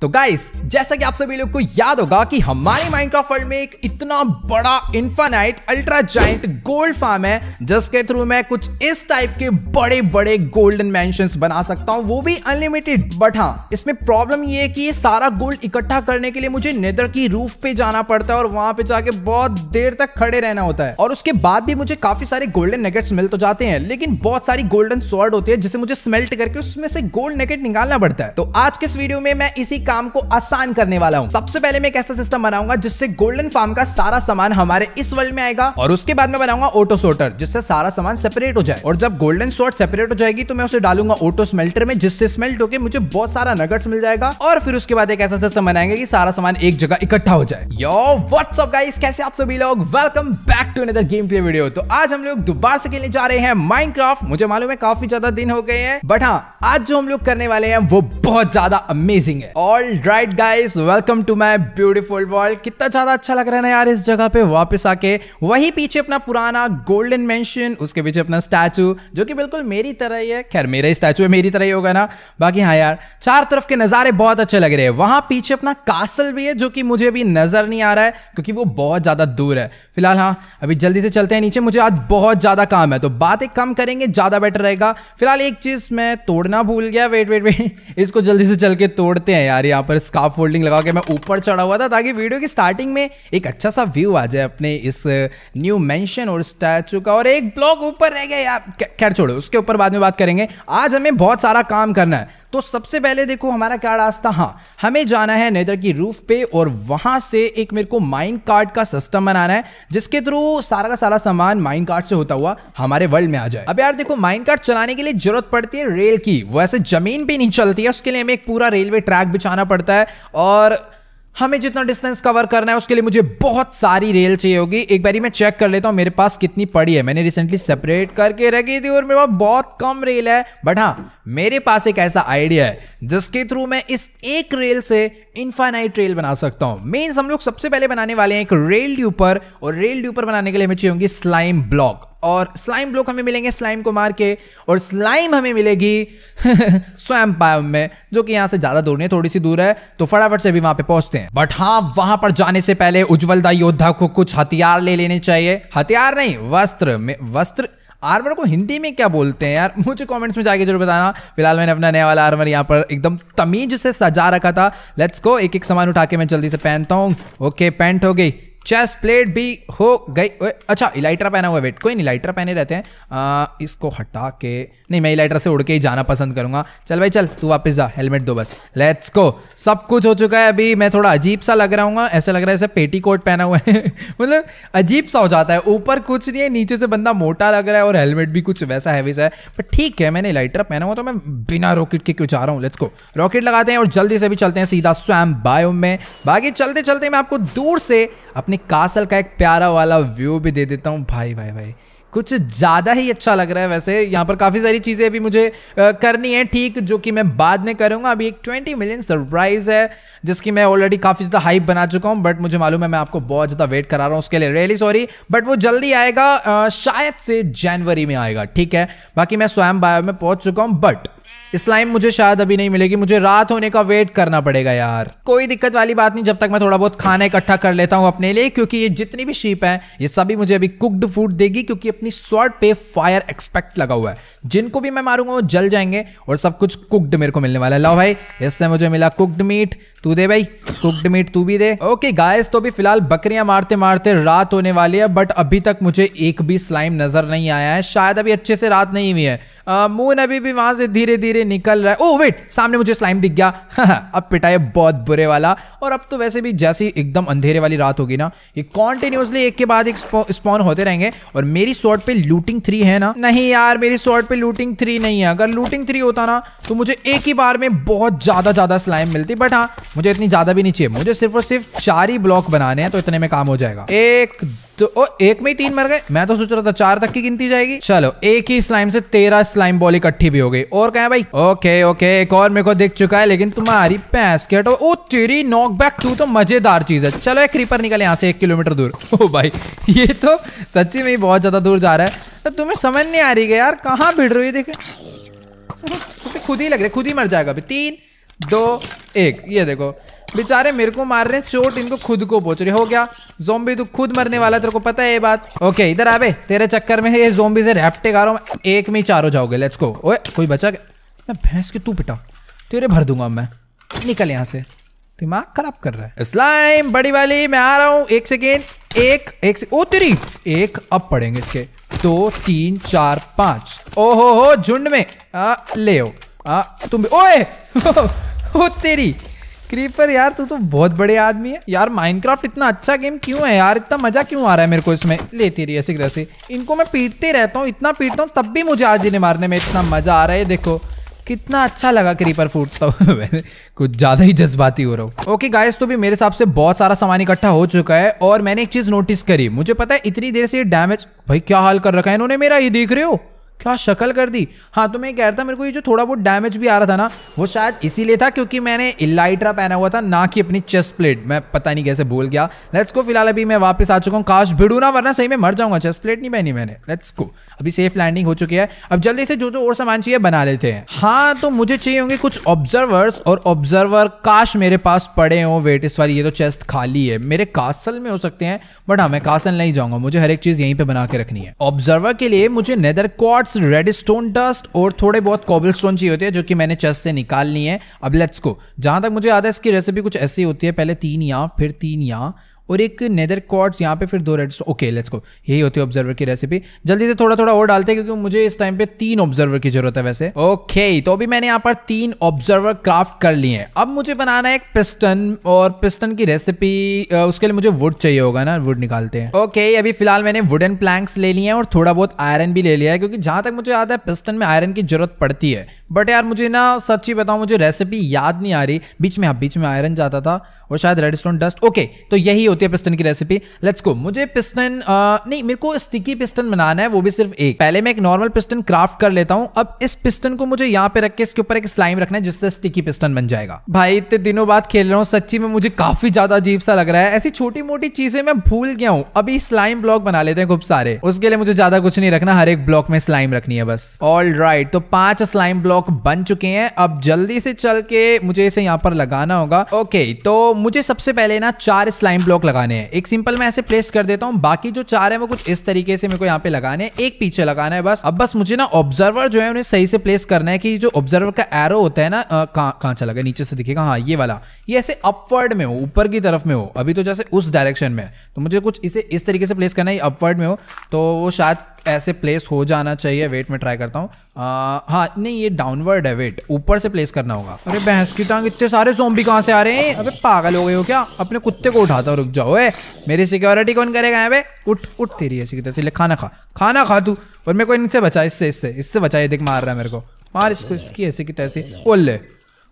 तो गाइस जैसा कि आप सभी लोग को याद होगा कि हमारे माइनक्राफ्ट वर्ल्ड में एक इतना बड़ा infinite ultra giant gold farm है जिसके थ्रू मैं कुछ इस टाइप के बड़े बड़े गोल्डन मैं बना सकता हूं वो भी अनलिमिटेड बट हाँ इसमें प्रॉब्लम ये है कि ये सारा गोल्ड इकट्ठा करने के लिए मुझे नेदर की रूफ पे जाना पड़ता है और वहां पे जाके बहुत देर तक खड़े रहना होता है और उसके बाद भी मुझे काफी सारे गोल्डन नेगेट्स मिल तो जाते हैं लेकिन बहुत सारी गोल्डन सॉर्ड होती है जिसे मुझे स्मेल्ट करके उसमें से गोल्ड नेगेट निकालना पड़ता है तो आज के इस वीडियो में मैं इसी काम को आसान करने वाला हूँ सबसे पहले मैं एक ऐसा सिस्टम बनाऊंगा जिससे गोल्डन फार्म का सारा सामान हमारे इस वर्ल्ड में आएगा और उसके बाद में बनाऊंगा ऑटो सोटर जिससे सारा सामान सेपरेट हो जाए और जब गोल्डन सोट सेपरेट हो जाएगी तो मैं उसे डालूंगा ऑटो स्मेल्टर में जिससे स्मेल्ट होकर मुझे बहुत सारा नगट्स मिल जाएगा और फिर उसके बाद एक ऐसा सिस्टम बनाएंगे की सारा सामान एक जगह इकट्ठा हो जाए यो व्हाट्सअप गाइस कैसे आप सभी लोग welcome back to another game play video तो आज हम लोग दोबारा से खेलने जा रहे हैं माइनक्राफ्ट मुझे मालूम है काफी ज्यादा दिन हो गए हैं बट हाँ आज जो हम लोग करने वाले हैं वो बहुत ज्यादा अमेजिंग है और all right guys welcome to my beautiful world कितना ज़्यादा अच्छा लग रहा है ना यार इस जगह पे वापस आके वही पीछे अपना पुराना गोल्डन मेंशन उसके पीछे अपना स्टैचू जो कि बिल्कुल मेरी तरह ही है खैर मेरा ही स्टैचू है मेरी तरह ही होगा ना बाकी हाँ यार चार तरफ के नज़ारे बहुत अच्छे लग रहे हैं वहाँ पीछे अपना कासल भी है जो कि मुझे अभी नज़र नहीं आ रहा है क्योंकि वो बहुत ज़्यादा दूर है फिलहाल हाँ अभी जल्दी से चलते हैं नीचे मुझे आज बहुत ज़्यादा काम है तो बातें कम करेंगे ज़्यादा बेटर रहेगा फिलहाल एक चीज़ मैं तोड़ना भूल गया वेट वेट वेट इसको जल्दी से चल के तोड़ते हैं यार यार यहाँ पर स्काफ फोल्डिंग लगा के मैं ऊपर चढ़ा हुआ था ताकि वीडियो की स्टार्टिंग में एक अच्छा सा व्यू आ जाए अपने इस न्यू uh, मैंशन और स्टैचू का और एक ब्लॉक ऊपर रह गया यार खैर छोड़ो उसके ऊपर बाद में बात करेंगे आज हमें बहुत सारा काम करना है तो सबसे पहले देखो हमारा क्या रास्ता हाँ हमें जाना है नेदर की रूफ पे और वहां से एक मेरे को माइन कार्ड का सिस्टम बनाना है जिसके थ्रू सारा का सारा सामान माइन कार्ड से होता हुआ हमारे वर्ल्ड में आ जाए अब यार देखो माइन कार्ड चलाने के लिए जरूरत पड़ती है रेल की वैसे जमीन भी नहीं चलती है उसके लिए हमें एक पूरा रेलवे ट्रैक बिछाना पड़ता है और हमें जितना डिस्टेंस कवर करना है उसके लिए मुझे बहुत सारी रेल चाहिए होगी एक बारी मैं चेक कर लेता हूँ मेरे पास कितनी पड़ी है मैंने रिसेंटली सेपरेट करके रखी थी और मेरे पास बहुत कम रेल है बट हाँ मेरे पास एक ऐसा आइडिया है जिसके थ्रू मैं इस एक रेल से इनफाइनाइट रेल बना सकता हूं मेन्स हम लोग सबसे पहले बनाने वाले हैं एक रेल ड्यूपर और रेल ड्यूपर बनाने के लिए हमें चाहिए होंगी स्लाइम ब्लॉक और स्लाइम ब्लॉक हमें मिलेंगे स्लाइम को मार के और स्लाइम हमें मिलेगी स्वयं पायम में जो कि यहां से ज्यादा दूर नहीं थोड़ी सी दूर है तो फटाफट से भी वहां पे पहुंचते हैं बट हां वहां पर जाने से पहले उज्ज्वलदा योद्धा को कुछ हथियार ले लेने चाहिए हथियार नहीं वस्त्र में वस्त्र आर्मर को हिंदी में क्या बोलते हैं यार मुझे कमेंट्स में जाके जरूर बताना फिलहाल मैंने अपना नया वाला आर्मर यहाँ पर एकदम तमीज से सजा रखा था लेट्स को एक एक सामान उठा के मैं जल्दी से पहनता हूँ ओके पैंट हो गई चेस्ट प्लेट भी हो गई अच्छा इलाइटर पहना हुआ वेट कोई नहीं पहने रहते हैं आ, इसको हटा के नहीं मैं इलाइटर से उड़ के ही जाना पसंद करूंगा चल भाई चल तू वापस जा हेलमेट दो बस लेट्स को सब कुछ हो चुका है अभी मैं थोड़ा अजीब सा लग रहा हूँ ऐसा लग रहा है ऐसे पेटी कोट पहना हुआ है मतलब अजीब सा हो जाता है ऊपर कुछ नहीं है नीचे से बंदा मोटा लग रहा है और हेलमेट भी कुछ वैसा हैवी सा है पर ठीक है मैंने इलाइटर पहना हुआ तो मैं बिना रॉकेट के क्यों जा रहा हूँ लेट्स को रॉकेट लगाते हैं और जल्दी से भी चलते हैं सीधा स्वैम बायो में बाकी चलते चलते मैं आपको दूर से अपने अपने कासल का एक प्यारा वाला व्यू भी दे देता हूँ भाई भाई भाई कुछ ज़्यादा ही अच्छा लग रहा है वैसे यहाँ पर काफ़ी सारी चीज़ें अभी मुझे करनी है ठीक जो कि मैं बाद में करूँगा अभी एक 20 मिलियन सरप्राइज़ है जिसकी मैं ऑलरेडी काफ़ी ज़्यादा हाइप बना चुका हूँ बट मुझे मालूम है मैं आपको बहुत ज़्यादा वेट करा रहा हूँ उसके लिए रियली सॉरी बट वो जल्दी आएगा शायद से जनवरी में आएगा ठीक है बाकी मैं स्वयं बायो में पहुँच चुका हूँ बट स्लाइम मुझे शायद अभी नहीं मिलेगी मुझे रात होने का वेट करना पड़ेगा यार कोई दिक्कत वाली बात नहीं जब तक मैं थोड़ा बहुत खाना इकट्ठा कर लेता हूँ अपने लिए क्योंकि ये जितनी भी शीप है ये सभी मुझे अभी कुक्ड फूड देगी क्योंकि अपनी शॉर्ट पे फायर एक्सपेक्ट लगा हुआ है जिनको भी मैं मारूंगा वो जल जाएंगे और सब कुछ कुक्ड मेरे को मिलने वाला है लो भाई इससे मुझे मिला कुक्ड मीट तू दे भाई कुकड मीट तू भी दे ओके गायस तो भी फिलहाल बकरियां मारते मारते रात होने वाली है बट अभी तक मुझे एक भी स्लाइम नजर नहीं आया है शायद अभी अच्छे से रात नहीं हुई है मून अभी भी वहां से धीरे धीरे निकल रहा है ओ oh, वेट सामने मुझे स्लाइम दिख गया अब पिटाई बहुत बुरे वाला और अब तो वैसे भी जैसी एकदम अंधेरे वाली रात होगी ना ये कॉन्टिन्यूसली एक के बाद एक स्पॉन होते रहेंगे और मेरी शॉर्ट पे लूटिंग थ्री है ना नहीं यार मेरी शॉर्ट पे लूटिंग थ्री नहीं है अगर लूटिंग थ्री होता ना तो मुझे एक ही बार में बहुत ज्यादा ज्यादा स्लाइम मिलती बट हाँ मुझे इतनी ज्यादा भी नहीं चाहिए मुझे सिर्फ और सिर्फ चार ही ब्लॉक बनाने हैं तो इतने में काम हो जाएगा एक तो ओ, एक में ही तीन मर गए मैं तो सोच रहा था चार तक की गिनती जाएगी चलो एक ही स्लाइम से तेरह स्लाइम बॉल इकट्ठी भी हो गई और क्या है भाई ओके ओके एक और मेरे को दिख चुका है लेकिन तुम्हारी पैसकेट ओ तेरी नॉक बैक टू तो मजेदार चीज है चलो एक क्रीपर निकले यहाँ से एक किलोमीटर दूर ओ भाई ये तो सच्ची में बहुत ज्यादा दूर जा रहा है तो तुम्हें समझ नहीं आ रही है यार कहाँ भिड़ रही है देखे खुद ही लग रहा है खुद ही मर जाएगा अभी तीन दो एक ये देखो बेचारे मेरे को मार रहे हैं चोट इनको खुद को पहुंच रही हो गया जोम्बी तू तो खुद मरने वाला तेरे को पता है ये बात ओके इधर आबे तेरे चक्कर में है ये जोम्बी से रैप्टे खा रहा एक में ही चारों जाओगे लेट्स को ओए कोई बचा मैं भैंस के तू पिटा तेरे भर दूंगा मैं निकल यहाँ से दिमाग खराब कर रहा है स्लाइम बड़ी वाली मैं आ रहा हूँ एक सेकेंड एक एक से ओ तेरी एक अब पड़ेंगे इसके दो तीन चार पाँच ओ हो हो झुंड में आ, ले आ, हाँ, तुम भी ओए ओ तेरी क्रीपर यार तू तो बहुत बड़े आदमी है यार माइनक्राफ्ट इतना अच्छा गेम क्यों है यार इतना मजा क्यों आ रहा है मेरे को इसमें लेती रही ऐसी तरह से इनको मैं पीटते रहता हूँ इतना पीटता हूँ तब भी मुझे आज इन्हें मारने में इतना मजा आ रहा है देखो कितना अच्छा लगा क्रीपर फूटता हूँ कुछ ज़्यादा ही जज्बाती हो रहा हूँ ओके गायस तो भी मेरे हिसाब से बहुत सारा सामान इकट्ठा हो चुका है और मैंने एक चीज़ नोटिस करी मुझे पता है इतनी देर से ये डैमेज भाई क्या हाल कर रखा है इन्होंने मेरा ये देख रहे हो क्या शक्ल कर दी हाँ तो मैं कह रहा था मेरे को ये जो थोड़ा बहुत डैमेज भी आ रहा था ना वो शायद इसीलिए था क्योंकि मैंने इलाइट्रा पहना हुआ था ना कि अपनी चेस्ट प्लेट मैं पता नहीं कैसे भूल गया लेट्स को फिलहाल अभी मैं वापस आ चुका हूँ काश भिड़ू ना वरना सही में मर जाऊंगा चेस्ट प्लेट नहीं पहनी मैंने लेट्स को अभी सेफ लैंडिंग हो चुकी है अब जल्दी से जो जो और सामान चाहिए बना लेते हैं हाँ तो मुझे चाहिए होंगे कुछ ऑब्जर्वर्स और ऑब्जर्वर काश मेरे पास पड़े हो वेट इस बार ये तो चेस्ट खाली है मेरे कासल में हो सकते हैं बट हाँ मैं कासल नहीं जाऊंगा मुझे हर एक चीज यहीं पे बना के रखनी है ऑब्जर्वर के लिए मुझे nether quartz redstone dust और थोड़े बहुत कॉबल स्टोन चाहिए होते हैं जो कि मैंने चेस्ट से निकाल ली है अब लेट्स को जहां तक मुझे याद है इसकी रेसिपी कुछ ऐसी होती है पहले तीन या फिर तीन या और एक नेदर क्वार्ट्स यहाँ पे फिर दो रेड ओके लेट्स गो यही होती है ऑब्जर्वर की रेसिपी जल्दी से थोड़ा थोड़ा और डालते हैं क्योंकि मुझे इस टाइम पे तीन ऑब्जर्वर की जरूरत है वैसे ओके तो अभी मैंने यहाँ पर तीन ऑब्जर्वर क्राफ्ट कर लिए हैं अब मुझे बनाना है एक पिस्टन और पिस्टन की रेसिपी उसके लिए मुझे वुड चाहिए होगा ना वुड निकालते हैं ओके अभी फिलहाल मैंने वुडन प्लैंक्स ले लिए हैं और थोड़ा बहुत आयरन भी ले लिया है क्योंकि जहां तक मुझे याद है पिस्टन में आयरन की जरूरत पड़ती है बट यार मुझे ना सच्ची बताओ मुझे रेसिपी याद नहीं आ रही बीच में हाँ बीच में आयरन जाता था और शायद रेड स्टोन डस्ट ओके तो यही होती है पिस्टन की रेसिपी लेट्स गो मुझे पिस्टन नहीं मेरे को स्टिकी पिस्टन बनाना है वो भी सिर्फ एक पहले मैं एक नॉर्मल पिस्टन क्राफ्ट कर लेता हूँ अब इस पिस्टन को मुझे यहाँ पे रख के इसके ऊपर एक स्लाइम रखना है जिससे स्टिकी पिस्टन बन जाएगा भाई इतने दिनों बाद खेल रहा हूँ सच्ची में मुझे काफी ज्यादा अजीब सा लग रहा है ऐसी छोटी मोटी चीजें मैं भूल गया हूँ अभी स्लाइम ब्लॉक बना लेते हैं खूब सारे उसके लिए मुझे ज्यादा कुछ नहीं रखना हर एक ब्लॉक में स्लाइम रखनी है बस ऑल राइट तो पांच स्लाइम ब्लॉक ब्लॉक बन चुके हैं अब जल्दी से चल के मुझे इसे यहाँ पर लगाना होगा ओके तो मुझे सबसे पहले ना चार स्लाइम ब्लॉक लगाने हैं एक सिंपल मैं ऐसे प्लेस कर देता हूँ बाकी जो चार है वो कुछ इस तरीके से मेरे को यहाँ पे लगाने एक पीछे लगाना है बस अब बस मुझे ना ऑब्जर्वर जो है उन्हें सही से प्लेस करना है कि जो ऑब्जर्वर का एरो होता है ना कहाँ चला गया नीचे से दिखेगा हाँ ये वाला ये ऐसे अपवर्ड में हो ऊपर की तरफ में हो अभी तो जैसे उस डायरेक्शन में तो मुझे कुछ इसे इस तरीके से प्लेस करना है अपवर्ड में हो तो वो शायद ऐसे प्लेस हो जाना चाहिए वेट में ट्राई करता हूँ हाँ नहीं ये डाउनवर्ड है वेट ऊपर से प्लेस करना होगा अरे भैंस की टांग इतने सारे सोम्बी कहाँ से आ रहे हैं अबे पागल हो गए हो क्या अपने कुत्ते को उठाता हूँ रुक जाओ ए मेरी सिक्योरिटी कौन करेगा अबे उठ उठ तेरी ऐसी तरह से खाना खा खाना खा तू और मेरे को इनसे बचा इससे इससे इससे बचा ये देख मार रहा है मेरे को मार इसको इसकी ऐसे की तैसे बोल ले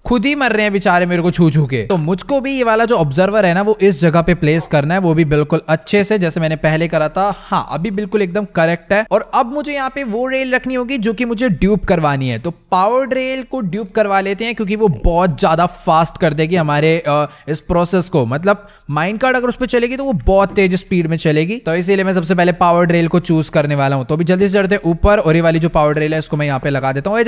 खुद ही मर रहे हैं बेचारे मेरे को छू छू के तो मुझको भी ये वाला जो ऑब्जर्वर है ना वो इस जगह पे प्लेस करना है वो भी बिल्कुल अच्छे से जैसे मैंने पहले करा था हाँ अभी बिल्कुल एकदम करेक्ट है और अब मुझे यहाँ पे वो रेल रखनी होगी जो कि मुझे ड्यूब करवानी है तो पावर्ड रेल को ड्यूब करवा लेते हैं क्योंकि वो बहुत ज्यादा फास्ट कर देगी हमारे इस प्रोसेस को मतलब माइंड कार्ड अगर उस पर चलेगी तो वो बहुत तेज स्पीड में चलेगी तो इसीलिए मैं सबसे पहले पावर रेल को चूज करने वाला हूँ तो अभी जल्दी से चढ़ते ऊपर और ये वाली जो पावर रेल है उसको मैं यहाँ पे लगा देता हूँ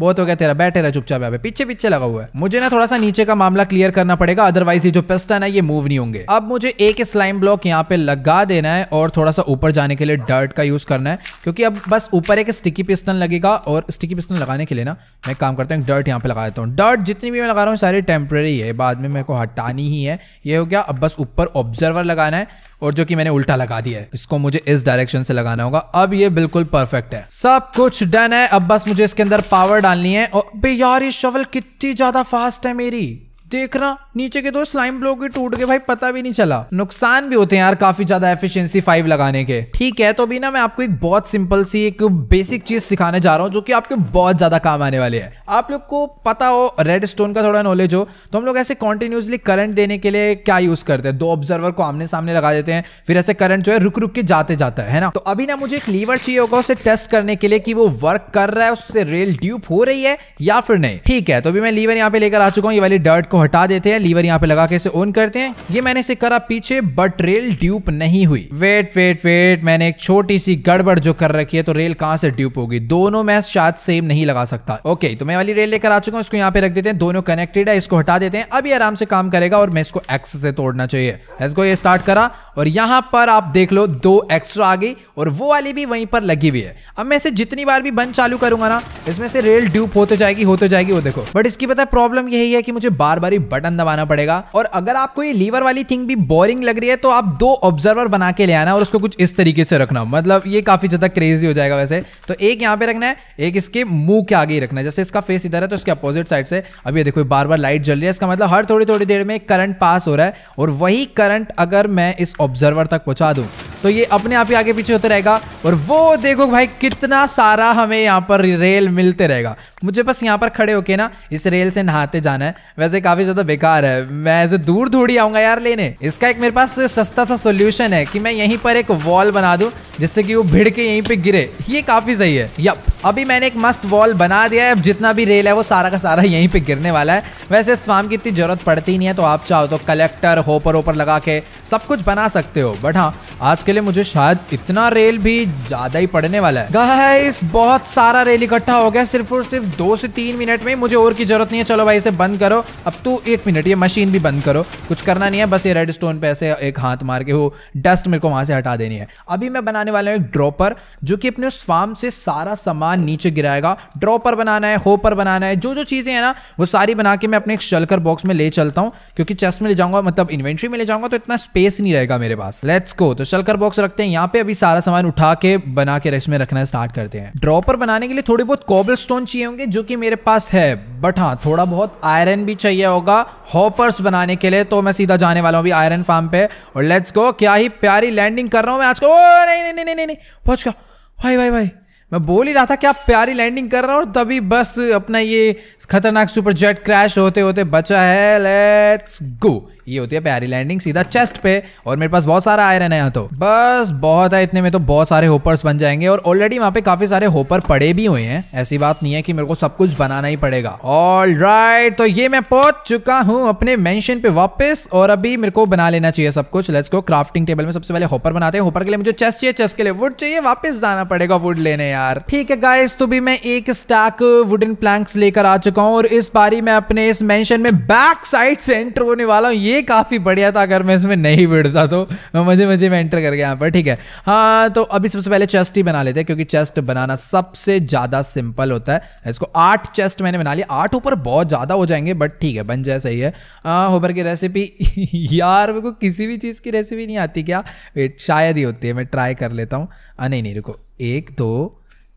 बहुत हो गया तेरा बैठे रहा चुपचाप यहाँ पे पीछे पीछे लगा हुआ है मुझे ना थोड़ा सा नीचे का मामला क्लियर करना पड़ेगा अदरवाइज ये जो पिस्टन है ये मूव नहीं होंगे अब मुझे एक स्लाइम ब्लॉक यहाँ पे लगा देना है और थोड़ा सा ऊपर जाने के लिए डर्ट का यूज करना है क्योंकि अब बस ऊपर एक स्टिकी पिस्टन लगेगा और स्टिकी पिस्टन लगाने के लिए ना मैं काम करता हूँ डर्ट यहाँ पे लगा देता हूँ डर्ट जितनी भी मैं लगा रहा हूँ सारी टेम्प्रेरी है बाद में मेरे को हटानी ही है ये हो गया अब बस ऊपर ऑब्जर्वर लगाना है और जो कि मैंने उल्टा लगा दिया है इसको मुझे इस डायरेक्शन से लगाना होगा अब ये बिल्कुल परफेक्ट है सब कुछ डन है अब बस मुझे इसके अंदर पावर डालनी है और यार ये शवल कितनी ज्यादा फास्ट है मेरी देखना नीचे के दो स्लाइम ब्लॉक भी टूट गए भाई पता भी नहीं चला नुकसान भी होते हैं यार काफी ज्यादा एफिशिएंसी फाइव लगाने के ठीक है तो अभी ना मैं आपको एक बहुत सिंपल सी एक बेसिक चीज सिखाने जा रहा हूँ जो कि आपके बहुत ज्यादा काम आने वाले है आप लोग को पता हो रेड स्टोन का थोड़ा नॉलेज हो तो हम लोग ऐसे कॉन्टिन्यूसली करंट देने के लिए क्या यूज करते हैं दो ऑब्जर्वर को आमने सामने लगा देते हैं फिर ऐसे करंट जो है रुक रुक के जाते जाता है ना तो अभी ना मुझे एक लीवर चाहिए होगा उसे टेस्ट करने के लिए कि वो वर्क कर रहा है उससे रेल ड्यूप हो रही है या फिर नहीं ठीक है तो अभी मैं लीवर यहाँ पे लेकर आ चुका हूँ ये वाली डर्ट को हटा देते हैं लीवर यहाँ पे लगा के इसे ऑन करते हैं ये मैंने इसे करा पीछे बट रेल ड्यूप नहीं हुई वेट वेट वेट मैंने एक छोटी सी गड़बड़ जो कर रखी है तो रेल कहाँ से ड्यूप होगी दोनों मैं शायद सेम नहीं लगा सकता ओके तो मैं वाली रेल लेकर आ चुका हूँ इसको यहाँ पे रख देते हैं दोनों कनेक्टेड है इसको हटा देते हैं अभी आराम से काम करेगा और मैं इसको एक्स से तोड़ना चाहिए इसको ये स्टार्ट करा और यहाँ पर आप देख लो दो एक्स्ट्रा आ गई और वो वाली भी वहीं पर लगी हुई है अब मैं इसे जितनी बार भी बंद चालू करूंगा ना इसमें से रेल ड्यूप होते जाएगी होते जाएगी वो देखो बट इसकी पता प्रॉब्लम यही है कि मुझे बार बार ही बटन दबाना पड़ेगा और अगर आपको ये लीवर वाली थिंग भी बोरिंग लग रही है तो आप दो ऑब्जर्वर बना के ले आना और उसको कुछ इस तरीके से रखना मतलब ये काफी ज्यादा क्रेजी हो जाएगा वैसे तो एक यहाँ पे रखना है एक इसके मुंह के आगे ही रखना है जैसे इसका फेस इधर है तो इसके अपोजिट साइड से अब ये देखो बार बार लाइट जल रही है इसका मतलब हर थोड़ी थोड़ी देर में करंट पास हो रहा है और वही करंट अगर मैं इस ऑब्जर्वर तक पहुंचा दूं तो ये अपने आप ही आगे पीछे होते रहेगा और वो देखो भाई कितना सारा हमें यहाँ पर रेल मिलते रहेगा मुझे बस यहाँ पर खड़े होके ना इस रेल से नहाते जाना है वैसे काफी ज्यादा बेकार है मैं ऐसे दूर थोड़ी आऊंगा यार लेने इसका एक मेरे पास सस्ता सा सोल्यूशन है कि मैं यहीं पर एक वॉल बना दू जिससे कि वो भिड़ के यहीं पे गिरे ये काफी सही है यप अभी मैंने एक मस्त वॉल बना दिया है अब जितना भी रेल है वो सारा का सारा यहीं पे गिरने वाला है वैसे स्वाम की इतनी जरूरत पड़ती नहीं है तो आप चाहो तो कलेक्टर होपर ओपर लगा के सब कुछ बना सकते हो बट हाँ आज के लिए मुझे शायद इतना रेल भी ज्यादा ही पड़ने वाला है इस बहुत सारा रेल इकट्ठा हो गया सिर्फ और सिर्फ दो से तीन मिनट में मुझे और की जरूरत नहीं है चलो भाई इसे बंद करो अब तू एक मिनट ये मशीन भी बंद करो कुछ करना नहीं है बस ये रेड स्टोन पे ऐसे एक हाथ मार के वो डस्ट मेरे को वहां से हटा देनी है अभी मैं बनाने वाला हूँ एक ड्रॉपर जो कि अपने उस फार्म से सारा सामान नीचे गिराएगा ड्रॉपर बनाना है होपर बनाना है जो जो चीजें है ना वो सारी बना के मैं अपने एक शलकर बॉक्स में ले चलता हूँ क्योंकि चेस्ट में ले जाऊंगा मतलब इन्वेंट्री में ले जाऊंगा तो इतना स्पेस नहीं रहेगा मेरे पास लेट्स गो तो शलकर बॉक्स रखते हैं यहाँ पे अभी सारा सामान उठा के बना के इसमें रखना स्टार्ट करते हैं ड्रॉपर बनाने के लिए थोड़ी बहुत कॉबल स्टोन चाहिए होंगे जो कि मेरे पास है बट हाँ थोड़ा बहुत आयरन भी चाहिए होगा हॉपर्स बनाने के लिए तो मैं सीधा जाने वाला हूँ अभी आयरन फार्म पे और लेट्स गो क्या ही प्यारी लैंडिंग कर रहा हूँ मैं आज का ओ नहीं नहीं नहीं नहीं नहीं पहुँच गया भाई भाई भाई मैं बोल ही रहा था कि आप प्यारी लैंडिंग कर रहा हूँ और तभी बस अपना ये खतरनाक सुपर जेट क्रैश होते होते बचा है लेट्स गो ये होती है पैरी लैंडिंग सीधा चेस्ट पे और मेरे पास बहुत सारा आयरन है यहाँ तो बस बहुत है इतने में तो बहुत सारे होपर्स बन जाएंगे और ऑलरेडी वहाँ पे काफी सारे होपर पड़े भी हुए हैं ऐसी बात नहीं है कि मेरे को सब कुछ बनाना ही पड़ेगा ऑल राइट तो ये मैं पहुंच चुका हूँ अपने मैंशन पे वापस और अभी मेरे को बना लेना चाहिए सब कुछ लेट्स को क्राफ्टिंग टेबल में सबसे पहले होपर बनाते हैं होपर के लिए मुझे चेस्ट चाहिए चेस्ट के लिए वुड चाहिए वापस जाना पड़ेगा वुड लेने यार ठीक है गाइस तो भी मैं एक स्टैक वुडन प्लैंक्स लेकर आ चुका हूँ और इस बारी मैं अपने इस मैंशन में बैक साइड से एंटर होने वाला हूँ ये ये काफ़ी बढ़िया था अगर मैं इसमें नहीं बिड़ता तो मैं मज़े मज़े में एंटर करके यहाँ पर ठीक है हाँ तो अभी सबसे पहले चेस्ट ही बना लेते हैं क्योंकि चेस्ट बनाना सबसे ज़्यादा सिंपल होता है इसको आठ चेस्ट मैंने बना लिया आठ ऊपर बहुत ज़्यादा हो जाएंगे बट ठीक है बन जाए सही है हाँ, होबर की रेसिपी यार मेरे को किसी भी चीज़ की रेसिपी नहीं आती क्या वेट शायद ही होती है मैं ट्राई कर लेता हूँ नहीं नहीं रुको एक दो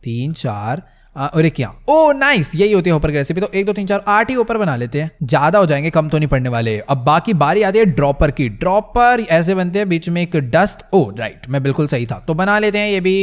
तीन चार और क्या ओ नाइस यही होती है ऊपर की रेसिपी तो एक दो तीन चार आठ ही ऊपर बना लेते हैं ज्यादा हो जाएंगे कम तो नहीं पड़ने वाले अब बाकी बारी आती है ड्रॉपर की ड्रॉपर ऐसे बनते हैं बीच में एक डस्ट ओ राइट मैं बिल्कुल सही था तो बना लेते हैं ये भी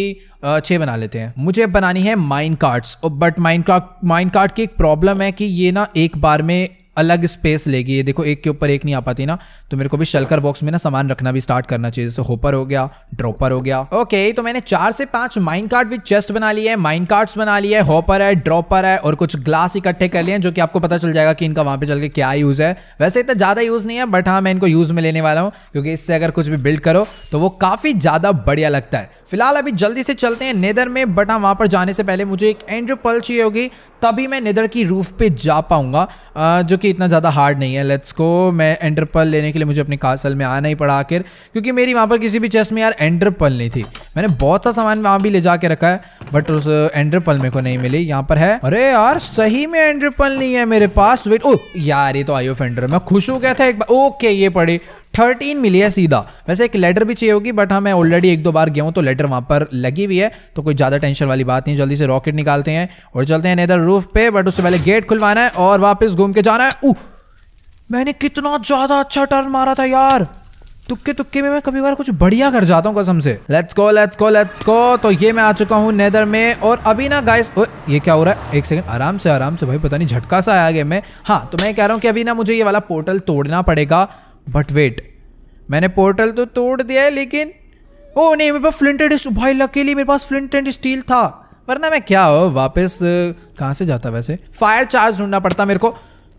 छः बना लेते हैं मुझे बनानी है minecarts but minecart minecart की एक प्रॉब्लम है कि ये ना एक बार में अलग स्पेस लेगी ये देखो एक के ऊपर एक नहीं आ पाती ना तो मेरे को भी शलकर बॉक्स में ना सामान रखना भी स्टार्ट करना चाहिए जैसे होपर हो गया ड्रॉपर हो गया ओके तो मैंने चार से पांच माइन कार्ड विद चेस्ट बना लिया है माइन कार्ड्स बना लिया है होपर है ड्रॉपर है और कुछ ग्लास इकट्ठे कर लिए हैं जो कि आपको पता चल जाएगा कि इनका वहां पर चल के क्या यूज है वैसे इतना ज्यादा यूज नहीं है बट हाँ मैं इनको यूज में लेने वाला हूँ क्योंकि इससे अगर कुछ भी बिल्ड करो तो वो काफी ज्यादा बढ़िया लगता है फिलहाल अभी जल्दी से चलते हैं नेदर में बट हम हाँ, वहाँ पर जाने से पहले मुझे एक एंड्रो पल चाहिए होगी तभी मैं नेदर की रूफ पे जा पाऊँगा जो कि इतना ज़्यादा हार्ड नहीं है लेट्स को मैं एंड्रो पल लेने के लिए मुझे अपने कासल में आना ही पड़ा आखिर क्योंकि मेरी वहाँ पर किसी भी चेस्ट में यार एंड्रो पल नहीं थी मैंने बहुत सा सामान वहाँ भी ले जा के रखा है बट उस एंड्रो पल मेरे को नहीं मिली यहाँ पर है अरे यार सही में एंड्रो पल नहीं है मेरे पास वेट ओ यार ये तो आई ऑफ एंड्रो मैं खुश हो गया था एक बार ओके ये पड़ी थर्टीन मिली है सीधा वैसे एक लेटर भी चाहिए होगी बट हाँ मैं ऑलरेडी एक दो बार गया हूँ तो लेटर वहाँ पर लगी हुई है तो कोई ज़्यादा टेंशन वाली बात नहीं जल्दी से रॉकेट निकालते हैं और चलते हैं नेदर रूफ पे बट उससे पहले गेट खुलवाना है और वापस घूम के जाना है ऊ मैंने कितना ज़्यादा अच्छा टर्न मारा था यार तुक्के तुक्के में मैं कभी बार कुछ बढ़िया कर जाता हूँ कसम से let's go let's go let's go तो ये मैं आ चुका हूँ नेदर में और अभी ना गाइस ओ ये क्या हो रहा है एक सेकंड आराम से आराम से भाई पता नहीं झटका सा आया गया मैं हाँ तो मैं कह रहा हूँ कि अभी ना मुझे ये वाला पोर्टल तोड़ना पड़ेगा बट वेट मैंने पोर्टल तो तोड़ दिया है लेकिन ओ नहीं मेरे पास फ्लिंट एंड भाई लकीली मेरे पास फ्लिंट एंड स्टील था वरना मैं क्या हो वापस कहाँ से जाता वैसे फायर चार्ज ढूंढना पड़ता मेरे को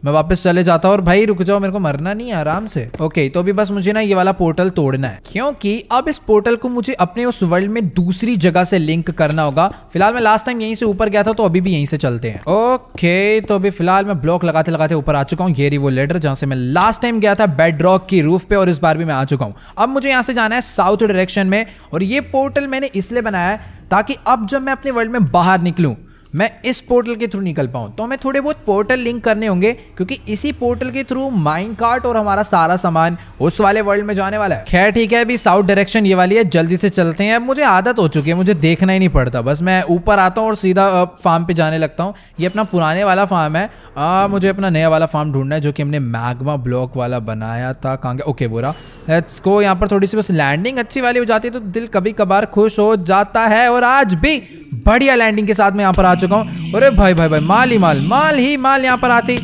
मैं वापस चले जाता हूँ और भाई रुक जाओ मेरे को मरना नहीं है आराम से ओके तो अभी बस मुझे ना ये वाला पोर्टल तोड़ना है क्योंकि अब इस पोर्टल को मुझे अपने उस वर्ल्ड में दूसरी जगह से लिंक करना होगा फिलहाल मैं लास्ट टाइम यहीं से ऊपर गया था तो अभी भी यहीं से चलते हैं ओके तो अभी फिलहाल मैं ब्लॉक लगाते लगाते ऊपर आ चुका हूँ ये वो लेटर जहाँ से मैं लास्ट टाइम गया था बेड रॉक की रूफ पे और इस बार भी मैं आ चुका हूँ अब मुझे यहाँ से जाना है साउथ डायरेक्शन में और ये पोर्टल मैंने इसलिए बनाया है ताकि अब जब मैं अपने वर्ल्ड में बाहर निकलूँ मैं इस पोर्टल के थ्रू निकल पाऊँ तो हमें थोड़े बहुत पोर्टल लिंक करने होंगे क्योंकि इसी पोर्टल के थ्रू माइन कार्ट और हमारा सारा सामान उस वाले वर्ल्ड में जाने वाला है खैर ठीक है अभी साउथ डायरेक्शन ये वाली है जल्दी से चलते हैं अब मुझे आदत हो चुकी है मुझे देखना ही नहीं पड़ता बस मैं ऊपर आता हूँ और सीधा फार्म पर जाने लगता हूँ ये अपना पुराने वाला फार्म है आ, मुझे अपना नया वाला फार्म ढूंढना है जो कि हमने मैगमा ब्लॉक वाला बनाया था कहाँ गया ओके बोरा लेट्स गो यहाँ पर थोड़ी सी बस लैंडिंग अच्छी वाली हो जाती है तो दिल कभी कभार खुश हो जाता है और आज भी बढ़िया लैंडिंग के साथ मैं यहाँ पर आ चुका हूँ अरे भाई भाई भाई माल ही माल माल ही माल यहाँ पर आती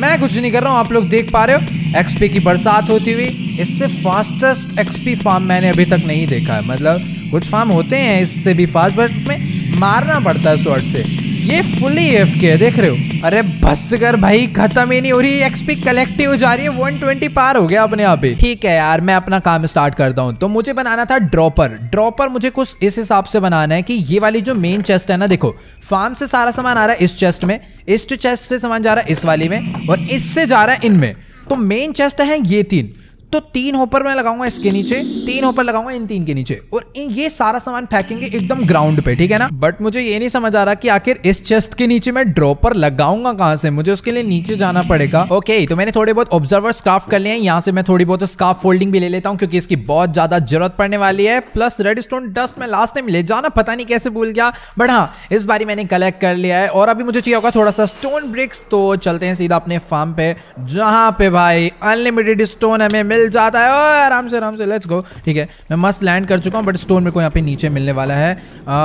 मैं कुछ नहीं कर रहा हूँ आप लोग देख पा रहे हो एक्सपी की बरसात होती हुई इससे फास्टेस्ट एक्सपी फार्म मैंने अभी तक नहीं देखा है मतलब कुछ फार्म होते हैं इससे भी फास्ट बट में मारना पड़ता है शॉर्ट से ये फुली एफ के है देख रहे हो अरे बस कर भाई खत्म ही नहीं हो रही एक्सपी कलेक्टिव हो जा रही है 120 पार हो गया अपने आप ही ठीक है यार मैं अपना काम स्टार्ट करता हूँ तो मुझे बनाना था ड्रॉपर ड्रॉपर मुझे कुछ इस हिसाब से बनाना है कि ये वाली जो मेन चेस्ट है ना देखो फार्म से सारा सामान आ रहा है इस चेस्ट में इस चेस्ट से सामान जा रहा है इस वाली में और इससे जा रहा है इनमें तो मेन चेस्ट है ये तीन तो तीन होपर मैं लगाऊंगा इसके नीचे तीन होपर लगाऊंगा इन तीन के नीचे और ये सारा सामान फेंकेंगे एकदम ग्राउंड पे ठीक है ना बट मुझे ये नहीं समझ आ रहा कि आखिर इस चेस्ट के नीचे मैं ड्रॉपर लगाऊंगा कहां से मुझे उसके लिए नीचे जाना पड़ेगा ओके तो मैंने थोड़े बहुत ऑब्जर्वर स्काफ कर लिया है यहाँ से मैं थोड़ी बहुत स्काफ फोल्डिंग भी ले लेता हूँ क्योंकि इसकी बहुत ज्यादा जरूरत पड़ने वाली है प्लस रेड स्टोन डस्ट में लास्ट टाइम ले जाना पता नहीं कैसे भूल गया बट हाँ इस बारी मैंने कलेक्ट कर लिया है और अभी मुझे चाहिए होगा थोड़ा सा स्टोन ब्रिक्स तो चलते हैं सीधा अपने फार्म पे जहाँ पे भाई अनलिमिटेड स्टोन हमें मिल मिल जाता है आराम से आराम से लेट्स गो ठीक है मैं मस्त लैंड कर चुका हूँ बट स्टोन मेरे को यहाँ पे नीचे मिलने वाला है आ,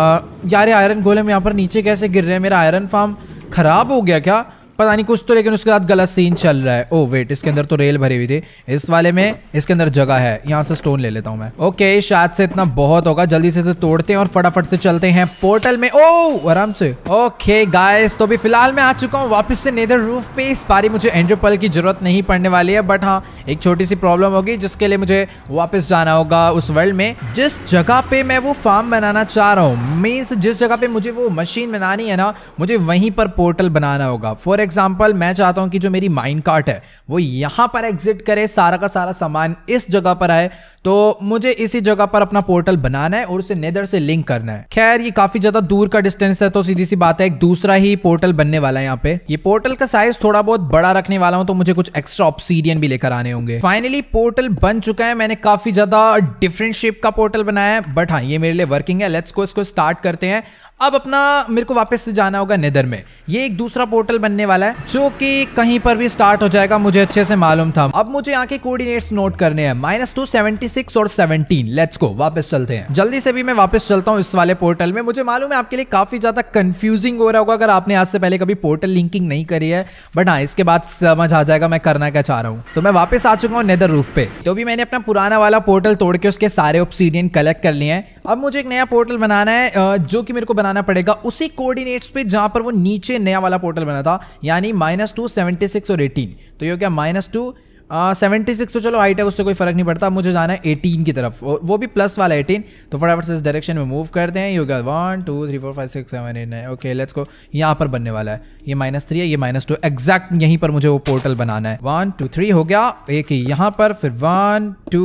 यार आयरन गोले में यहाँ पर नीचे कैसे गिर रहे हैं मेरा आयरन फार्म ख़राब हो गया क्या पता नहीं कुछ तो लेकिन उसके साथ गलत सीन चल रहा है ओ oh, वेट इसके अंदर तो रेल भरी हुई थी इस वाले में इसके अंदर जगह है यहाँ से स्टोन ले लेता हूँ मैं ओके शायद से इतना बहुत होगा जल्दी से इसे तोड़ते हैं और फटाफट से चलते हैं पोर्टल में ओ oh, आराम से ओके गाइस तो भी फिलहाल मैं आ चुका हूँ वापस से नेदर रूफ पे इस बारी मुझे एंड्रपल की जरूरत नहीं पड़ने वाली है बट हाँ एक छोटी सी प्रॉब्लम होगी जिसके लिए मुझे वापिस जाना होगा उस वर्ल्ड में जिस जगह पे मैं वो फार्म बनाना चाह रहा हूँ मीन्स जिस जगह पे मुझे वो मशीन बनानी है ना मुझे वहीं पर पोर्टल बनाना होगा फॉर एग्जाम्पल मैं चाहता हूं कि जो मेरी माइंड कार्ट है वो यहां पर एग्जिट करे सारा का सारा सामान इस जगह पर आए तो मुझे इसी जगह पर अपना पोर्टल बनाना है और उसे नेदर से लिंक करना है खैर ये काफी ज्यादा दूर का डिस्टेंस है तो सीधी सी बात है एक दूसरा ही पोर्टल बनने वाला है यहाँ पे ये पोर्टल का साइज थोड़ा बहुत बड़ा रखने वाला हूँ तो मुझे कुछ एक्स्ट्रा ऑप्सीडियन भी लेकर आने होंगे फाइनली पोर्टल बन चुका है मैंने काफी ज्यादा डिफरेंट शेप का पोर्टल बनाया है बट हाँ ये मेरे लिए वर्किंग है लेट्स को इसको स्टार्ट करते हैं अब अपना मेरे को वापस से जाना होगा नेदर में ये एक दूसरा पोर्टल बनने वाला है जो कि कहीं पर भी स्टार्ट हो जाएगा मुझे अच्छे से मालूम था अब मुझे यहाँ के कोऑर्डिनेट्स नोट करने हैं माइनस टू सेवेंटी सिक्स और सेवनटीन लेट्स को वापस चलते हैं जल्दी से भी मैं वापस चलता हूँ इस वाले पोर्टल में मुझे मालूम है आपके लिए काफी ज्यादा कंफ्यूजिंग हो रहा होगा अगर आपने आज से पहले कभी पोर्टल लिंकिंग नहीं करी है बट हाँ इसके बाद समझ आ जाएगा मैं करना क्या चाह रहा हूँ तो मैं वापस आ चुका हूँ नेदर रूफ पे तो भी मैंने अपना पुराना वाला पोर्टल तोड़ के उसके सारे ऑप्सीडियन कलेक्ट कर लिए हैं अब मुझे एक नया पोर्टल बनाना है जो कि मेरे को बनाना पड़ेगा उसी कोऑर्डिनेट्स पे जहां पर वो नीचे नया वाला पोर्टल बना था यानी माइनस टू सेवेंटी सिक्स और एटीन तो ये हो गया माइनस टू सेवेंटी सिक्स तो चलो हाइट है उससे कोई फर्क नहीं पड़ता मुझे जाना है एटीन की तरफ और वो भी प्लस वाला एटीन तो फटाफट से इस डायरेक्शन में मूव करते हैं योगा one two three four five six seven eight nine okay let's को यहाँ पर बनने वाला है ये माइनस थ्री है ये माइनस टू एग्जैक्ट यहीं पर मुझे वो पोर्टल बनाना है वन टू थ्री हो गया एक ही यहाँ पर फिर वन टू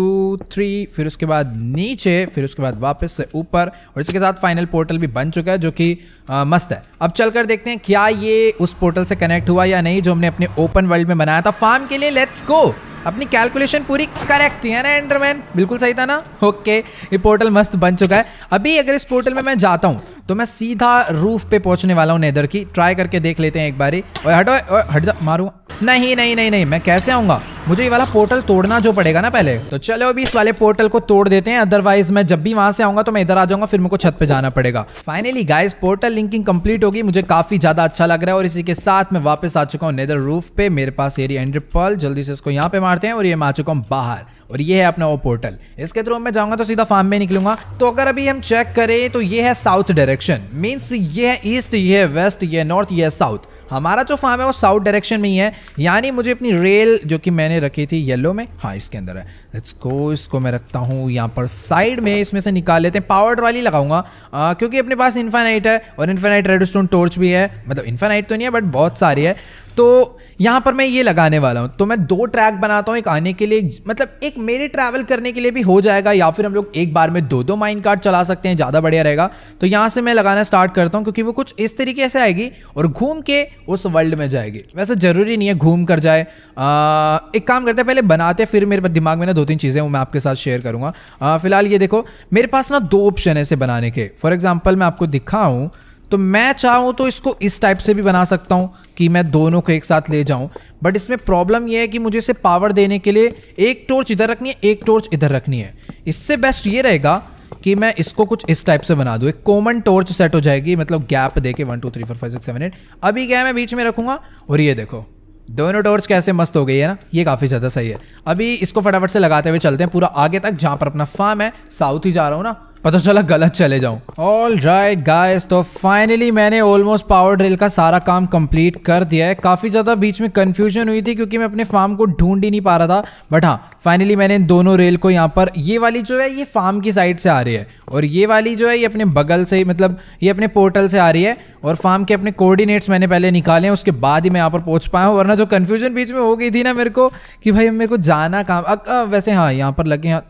थ्री फिर उसके बाद नीचे फिर उसके बाद वापस से ऊपर और इसके साथ फाइनल पोर्टल भी बन चुका है जो कि मस्त है अब चल कर देखते हैं क्या ये उस पोर्टल से कनेक्ट हुआ या नहीं जो हमने अपने ओपन वर्ल्ड में बनाया था फार्म के लिए लेट्स गो अपनी कैलकुलेशन पूरी करेक्ट थी है ना एंडरमैन बिल्कुल सही था ना ओके ये पोर्टल मस्त बन चुका है अभी अगर इस पोर्टल में मैं जाता हूँ तो मैं सीधा रूफ पे पहुंचने वाला हूँ नेदर की ट्राई करके देख लेते हैं एक बारी और हटो और हट जा मारू नहीं नहीं नहीं नहीं मैं कैसे आऊंगा मुझे ये वाला पोर्टल तोड़ना जो पड़ेगा ना पहले तो चलो अभी इस वाले पोर्टल को तोड़ देते हैं अदरवाइज मैं जब भी वहां से आऊंगा तो मैं इधर आ जाऊंगा फिर मुझे छत पे जाना पड़ेगा finally guys portal linking complete होगी मुझे काफी ज्यादा अच्छा लग रहा है और इसी के साथ मैं वापस आ चुका हूँ नेदर रूफ पे मेरे पास एरिया एंड्रिपल जल्दी से इसको यहाँ पे मारते हैं और ये मैं आ चुका हूँ बाहर और ये है अपना वो पोर्टल इसके थ्रू मैं जाऊंगा तो सीधा फार्म में निकलूंगा तो अगर अभी हम चेक करें तो ये है साउथ डायरेक्शन मीन्स ये है ईस्ट ये है वेस्ट ये नॉर्थ ये है साउथ हमारा जो फार्म है वो साउथ डायरेक्शन में ही है यानी मुझे अपनी रेल जो कि मैंने रखी थी येलो में हाँ इसके अंदर है लेट्स गो इसको मैं रखता हूँ यहाँ पर साइड में इसमें से निकाल लेते हैं पावर ट्रॉली लगाऊंगा क्योंकि अपने पास इन्फानाइट है और इन्फानाइट रेड टोर्च भी है मतलब इन्फानाइट तो नहीं है बट बहुत सारी है तो यहाँ पर मैं ये लगाने वाला हूँ तो मैं दो ट्रैक बनाता हूँ एक आने के लिए मतलब एक मेरे ट्रैवल करने के लिए भी हो जाएगा या फिर हम लोग एक बार में दो दो माइंड कार्ड चला सकते हैं ज़्यादा बढ़िया रहेगा तो यहाँ से मैं लगाना स्टार्ट करता हूँ क्योंकि वो कुछ इस तरीके से आएगी और घूम के उस वर्ल्ड में जाएगी वैसे ज़रूरी नहीं है घूम कर जाए आ, एक काम करते हैं पहले बनाते फिर मेरे दिमाग में ना दो तीन चीज़ें वो मैं आपके साथ शेयर करूँगा फ़िलहाल ये देखो मेरे पास ना दो ऑप्शन है इसे बनाने के फॉर एग्ज़ाम्पल मैं आपको दिखाऊँ तो मैं चाहूँ तो इसको इस टाइप से भी बना सकता हूँ कि मैं दोनों को एक साथ ले जाऊँ बट इसमें प्रॉब्लम यह है कि मुझे इसे पावर देने के लिए एक टॉर्च इधर रखनी है एक टॉर्च इधर रखनी है इससे बेस्ट ये रहेगा कि मैं इसको कुछ इस टाइप से बना दूँ एक कॉमन टॉर्च सेट हो जाएगी मतलब गैप दे के one two three four five six seven eight अभी क्या है मैं बीच में रखूँगा और ये देखो दोनों टॉर्च कैसे मस्त हो गई है ना ये काफ़ी ज़्यादा सही है अभी इसको फटाफट से लगाते हुए चलते हैं पूरा आगे तक जहाँ पर अपना फार्म है साउथ ही जा रहा हूँ ना पता चला गलत चले जाऊँ ऑल राइट गाइस तो फाइनली मैंने ऑलमोस्ट पावर ड्रिल का सारा काम कंप्लीट कर दिया है काफ़ी ज़्यादा बीच में कन्फ्यूजन हुई थी क्योंकि मैं अपने फार्म को ढूंढ ही नहीं पा रहा था बट हाँ फाइनली मैंने इन दोनों रेल को यहाँ पर ये वाली जो है ये फार्म की साइड से आ रही है और ये वाली जो है ये अपने बगल से मतलब ये अपने पोर्टल से आ रही है और फार्म के अपने कोऑर्डिनेट्स मैंने पहले निकाले हैं उसके बाद ही मैं यहाँ पर पहुँच पाया हूँ वरना जो कन्फ्यूजन बीच में हो गई थी ना मेरे को कि भाई मेरे को जाना काम वैसे हाँ यहाँ पर लगे हाँ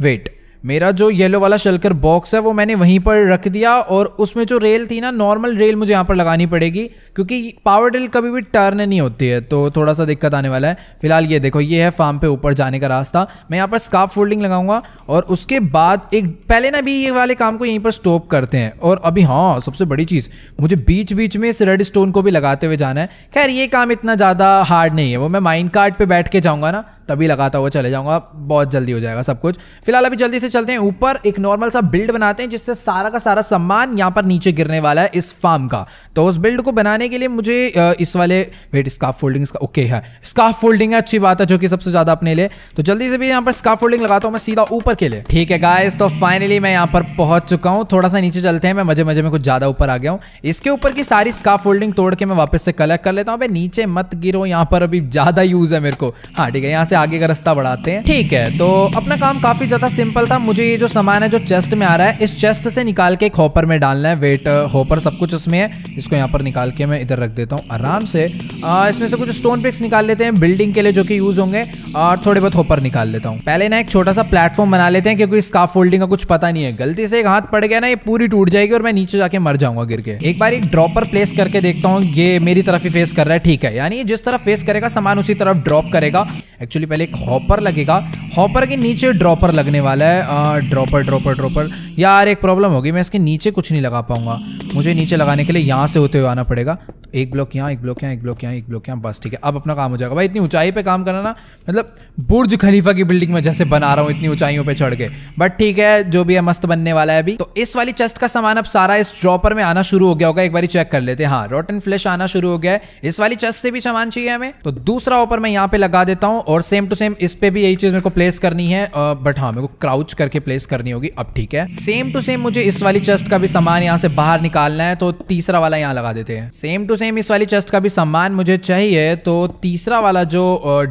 वेट मेरा जो येलो वाला शलकर बॉक्स है वो मैंने वहीं पर रख दिया और उसमें जो रेल थी ना नॉर्मल रेल मुझे यहाँ पर लगानी पड़ेगी क्योंकि पावर ड्रिल कभी भी टर्न नहीं होती है तो थोड़ा सा दिक्कत आने वाला है फिलहाल ये देखो ये है फार्म पे ऊपर जाने का रास्ता मैं यहाँ पर स्काफ फोल्डिंग लगाऊंगा और उसके बाद एक पहले ना भी ये वाले काम को यहीं पर स्टॉप करते हैं और अभी हाँ सबसे बड़ी चीज़ मुझे बीच बीच में इस रेड स्टोन को भी लगाते हुए जाना है खैर ये काम इतना ज़्यादा हार्ड नहीं है वो मैं माइंड कार्ट पर बैठ के जाऊँगा ना तभी लगाता हुआ चले जाऊंगा बहुत जल्दी हो जाएगा सब कुछ फिलहाल अभी जल्दी से चलते हैं ऊपर एक नॉर्मल सा बिल्ड बनाते हैं जिससे सारा का सारा सामान यहाँ पर नीचे गिरने वाला है इस फार्म का तो उस बिल्ड को बनाने के लिए मुझे इस वाले वेट स्काफ फोल्डिंग इसका ओके है स्काफ फोल्डिंग है अच्छी बात है जो कि सबसे ज़्यादा अपने लिए तो जल्दी से भी यहाँ पर स्काफ फोल्डिंग लगाता हूँ मैं सीधा ऊपर के लिए ठीक है गाय तो फाइनली मैं यहाँ पर पहुंच चुका हूँ थोड़ा सा नीचे चलते हैं मैं मजे मजे में कुछ ज़्यादा ऊपर आ गया हूँ इसके ऊपर की सारी स्काफ फोल्डिंग तोड़ के मैं वापस से कलेक्ट कर लेता हूँ भाई नीचे मत गिरो यहाँ पर अभी ज़्यादा यूज़ है मेरे को हाँ ठीक है यहाँ से आगे का रास्ता बढ़ाते हैं ठीक है तो अपना काम काफी ज्यादा सिंपल था मुझे ये जो सामान है जो चेस्ट में आ रहा है इस चेस्ट से निकाल के एक हॉपर में डालना है वेट हॉपर सब कुछ उसमें है इसको यहाँ पर निकाल के मैं इधर रख देता हूँ आराम से आ, इसमें से कुछ स्टोन पिक्स निकाल लेते हैं बिल्डिंग के लिए जो कि यूज होंगे और थोड़े बहुत हॉपर निकाल लेता हूँ पहले ना एक छोटा सा प्लेटफॉर्म बना लेते हैं क्योंकि स्काफ फोल्डिंग का कुछ पता नहीं है गलती से एक हाथ पड़ गया ना ये पूरी टूट जाएगी और मैं नीचे जाके मर जाऊंगा गिर के एक बार एक ड्रॉपर प्लेस करके देखता हूँ ये मेरी तरफ ही फेस कर रहा है ठीक है यानी जिस तरफ फेस करेगा सामान उसी तरफ ड्रॉप करेगा एक्चुअली लिए पहले एक हॉपर लगेगा हॉपर के नीचे ड्रॉपर लगने वाला है ड्रॉपर ड्रॉपर ड्रॉपर यार एक प्रॉब्लम होगी मैं इसके नीचे कुछ नहीं लगा पाऊंगा मुझे नीचे लगाने के लिए यहाँ से होते हुए आना पड़ेगा तो एक ब्लॉक यहाँ एक ब्लॉक यहाँ एक ब्लॉक यहाँ एक ब्लॉक यहाँ बस ठीक है अब अपना काम हो जाएगा भाई इतनी ऊंचाई पर काम करना ना मतलब बुर्ज खलीफा की बिल्डिंग में जैसे बना रहा हूँ इतनी ऊंचाइयों पर चढ़ के बट ठीक है जो भी है मस्त बनने वाला है अभी तो इस वाली चेस्ट का सामान अब सारा इस ड्रॉपर में आना शुरू हो गया होगा एक बार चेक कर लेते हैं रोटन हाँ, फ्लैश आना शुरू हो गया है इस वाली चेस्ट से भी सामान चाहिए हमें तो दूसरा ऑपर मैं यहाँ पे लगा देता हूँ और से सेम टू सेम इस पे भी यही चीज मेरे को प्लेस करनी है बट हाँ मेरे को क्राउच करके प्लेस करनी होगी अब ठीक है सेम टू सेम मुझे इस वाली चेस्ट का भी सामान यहाँ से बाहर निकालना है तो तीसरा वाला यहाँ लगा देते हैं सेम टू सेम इस वाली चेस्ट का भी सामान मुझे चाहिए तो तीसरा वाला जो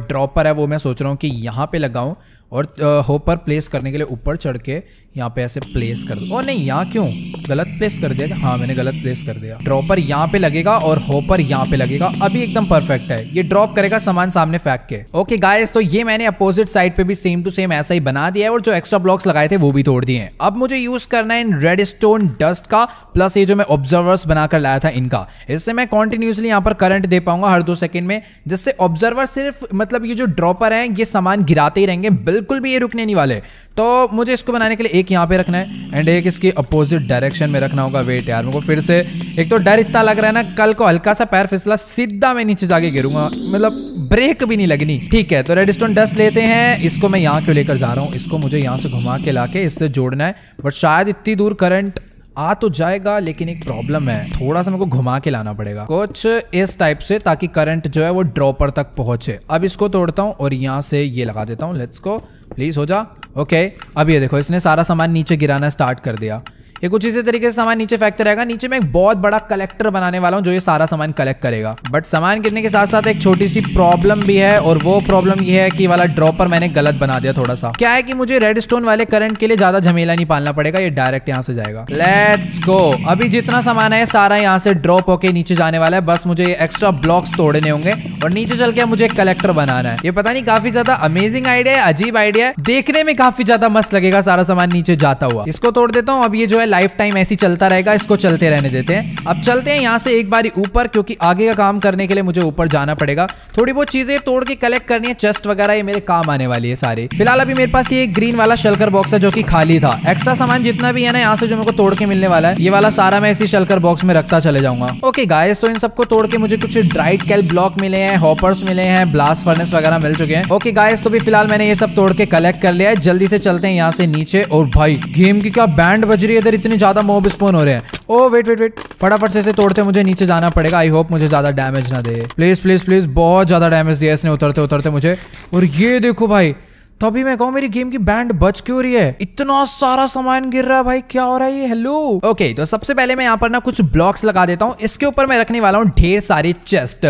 ड्रॉपर है वो मैं सोच रहा हूँ कि यहाँ पे लगाऊँ और होपर प्लेस करने के लिए ऊपर चढ़ के यहाँ पे ऐसे प्लेस कर दो ओ नहीं यहाँ क्यों गलत प्लेस कर दिया हाँ मैंने गलत प्लेस कर दिया ड्रॉपर यहाँ पे लगेगा और होपर यहाँ पे लगेगा अभी एकदम परफेक्ट है ये ड्रॉप करेगा सामान सामने फेंक के ओके गाइस तो ये मैंने अपोजिट साइड पे भी सेम टू सेम ऐसा ही बना दिया है और जो एक्स्ट्रा ब्लॉक्स लगाए थे वो भी तोड़ दिए अब मुझे यूज करना है इन रेड स्टोन डस्ट का प्लस ये जो मैं ऑब्जर्वर्स बनाकर लाया था इनका इससे मैं कॉन्टिन्यूसली यहाँ पर करंट दे पाऊंगा हर दो सेकंड में जिससे ऑब्जर्वर सिर्फ मतलब ये जो ड्रॉपर है ये सामान गिराते ही रहेंगे बिल्कुल भी ये रुकने नहीं वाले तो मुझे इसको बनाने के लिए एक यहाँ पे रखना है एंड एक इसकी अपोजिट डायरेक्शन में रखना होगा वेट यार मेरे को फिर से एक तो डर इतना लग रहा है ना कल को हल्का सा पैर फिसला सीधा मैं नीचे जाके गिरूंगा मतलब ब्रेक भी नहीं लगनी ठीक है तो रेड स्टोन डस्ट लेते हैं इसको मैं यहाँ क्यों लेकर जा रहा हूँ इसको मुझे यहाँ से घुमा के ला के इससे जोड़ना है बट शायद इतनी दूर करंट आ तो जाएगा लेकिन एक प्रॉब्लम है थोड़ा सा मेरे को घुमा के लाना पड़ेगा कुछ इस टाइप से ताकि करंट जो है वो ड्रॉपर तक पहुंचे अब इसको तोड़ता हूँ और यहाँ से ये लगा देता हूँ लेट्स को प्लीज हो जा ओके अब ये देखो इसने सारा सामान नीचे गिराना स्टार्ट कर दिया ये कुछ इसी तरीके से सामान नीचे फेंकते रहेगा नीचे मैं एक बहुत बड़ा कलेक्टर बनाने वाला हूँ जो ये सारा सामान कलेक्ट करेगा बट सामान गिरने के साथ साथ एक छोटी सी प्रॉब्लम भी है और वो प्रॉब्लम ये है कि वाला ड्रॉपर मैंने गलत बना दिया थोड़ा सा क्या है कि मुझे रेड स्टोन वाले करंट के लिए ज्यादा झमेला नहीं पालना पड़ेगा ये डायरेक्ट यहाँ से जाएगा लेट्स गो अभी जितना सामान है सारा यहाँ से ड्रॉप होके नीचे जाने वाला है बस मुझे एक्स्ट्रा ब्लॉक्स तोड़ने होंगे और नीचे चल के मुझे कलेक्टर बनाना है ये पता नहीं काफी ज्यादा अमेजिंग आइडिया है अजीब आइडिया है देखने में काफी ज्यादा मस्त लगेगा सारा सामान नीचे जाता हुआ इसको तोड़ देता हूँ अब ये जो है है लाइफ टाइम ऐसी चलता रहेगा इसको चलते रहने देते हैं अब चलते हैं यहाँ से एक बार ऊपर क्योंकि आगे का काम करने के लिए मुझे ऊपर जाना पड़ेगा थोड़ी बहुत चीजें तोड़ के कलेक्ट करनी है चेस्ट वगैरह ये मेरे काम आने वाली है सारे फिलहाल अभी मेरे पास ये ग्रीन वाला शलकर बॉक्स है जो की खाली था एक्स्ट्रा सामान जितना भी है ना यहाँ से जो मेरे को तोड़ के मिलने वाला है ये वाला सारा मैं इसी शलकर बॉक्स में रखता चले जाऊंगा ओके गायस तो इन सबको तोड़ के मुझे कुछ ड्राइट कैल ब्लॉक मिले हैं हॉपर्स मिले हैं ब्लास्ट फर्नेस वगैरह मिल चुके हैं ओके गायस तो भी फिलहाल मैंने ये सब तोड़ के कलेक्ट कर लिया है जल्दी से चलते हैं यहाँ से नीचे और भाई गेम की क्या बैंड बज रही है इधर इतने ज़्यादा मोब स्पोन हो रहे हैं ओ वेट वेट वेट फटाफट से इसे तोड़ते मुझे नीचे जाना पड़ेगा आई होप मुझे ज़्यादा डैमेज ना दे प्लीज़ प्लीज़ प्लीज़ बहुत ज़्यादा डैमेज दिया इसने उतरते उतरते मुझे और ये देखो भाई तभी मैं कहूँ मेरी गेम की बैंड बच क्यों रही है इतना सारा सामान गिर रहा है भाई क्या हो रहा है ये हेलो ओके तो सबसे पहले मैं यहाँ पर ना कुछ ब्लॉक्स लगा देता हूँ इसके ऊपर मैं रखने वाला हूँ ढेर सारी चेस्ट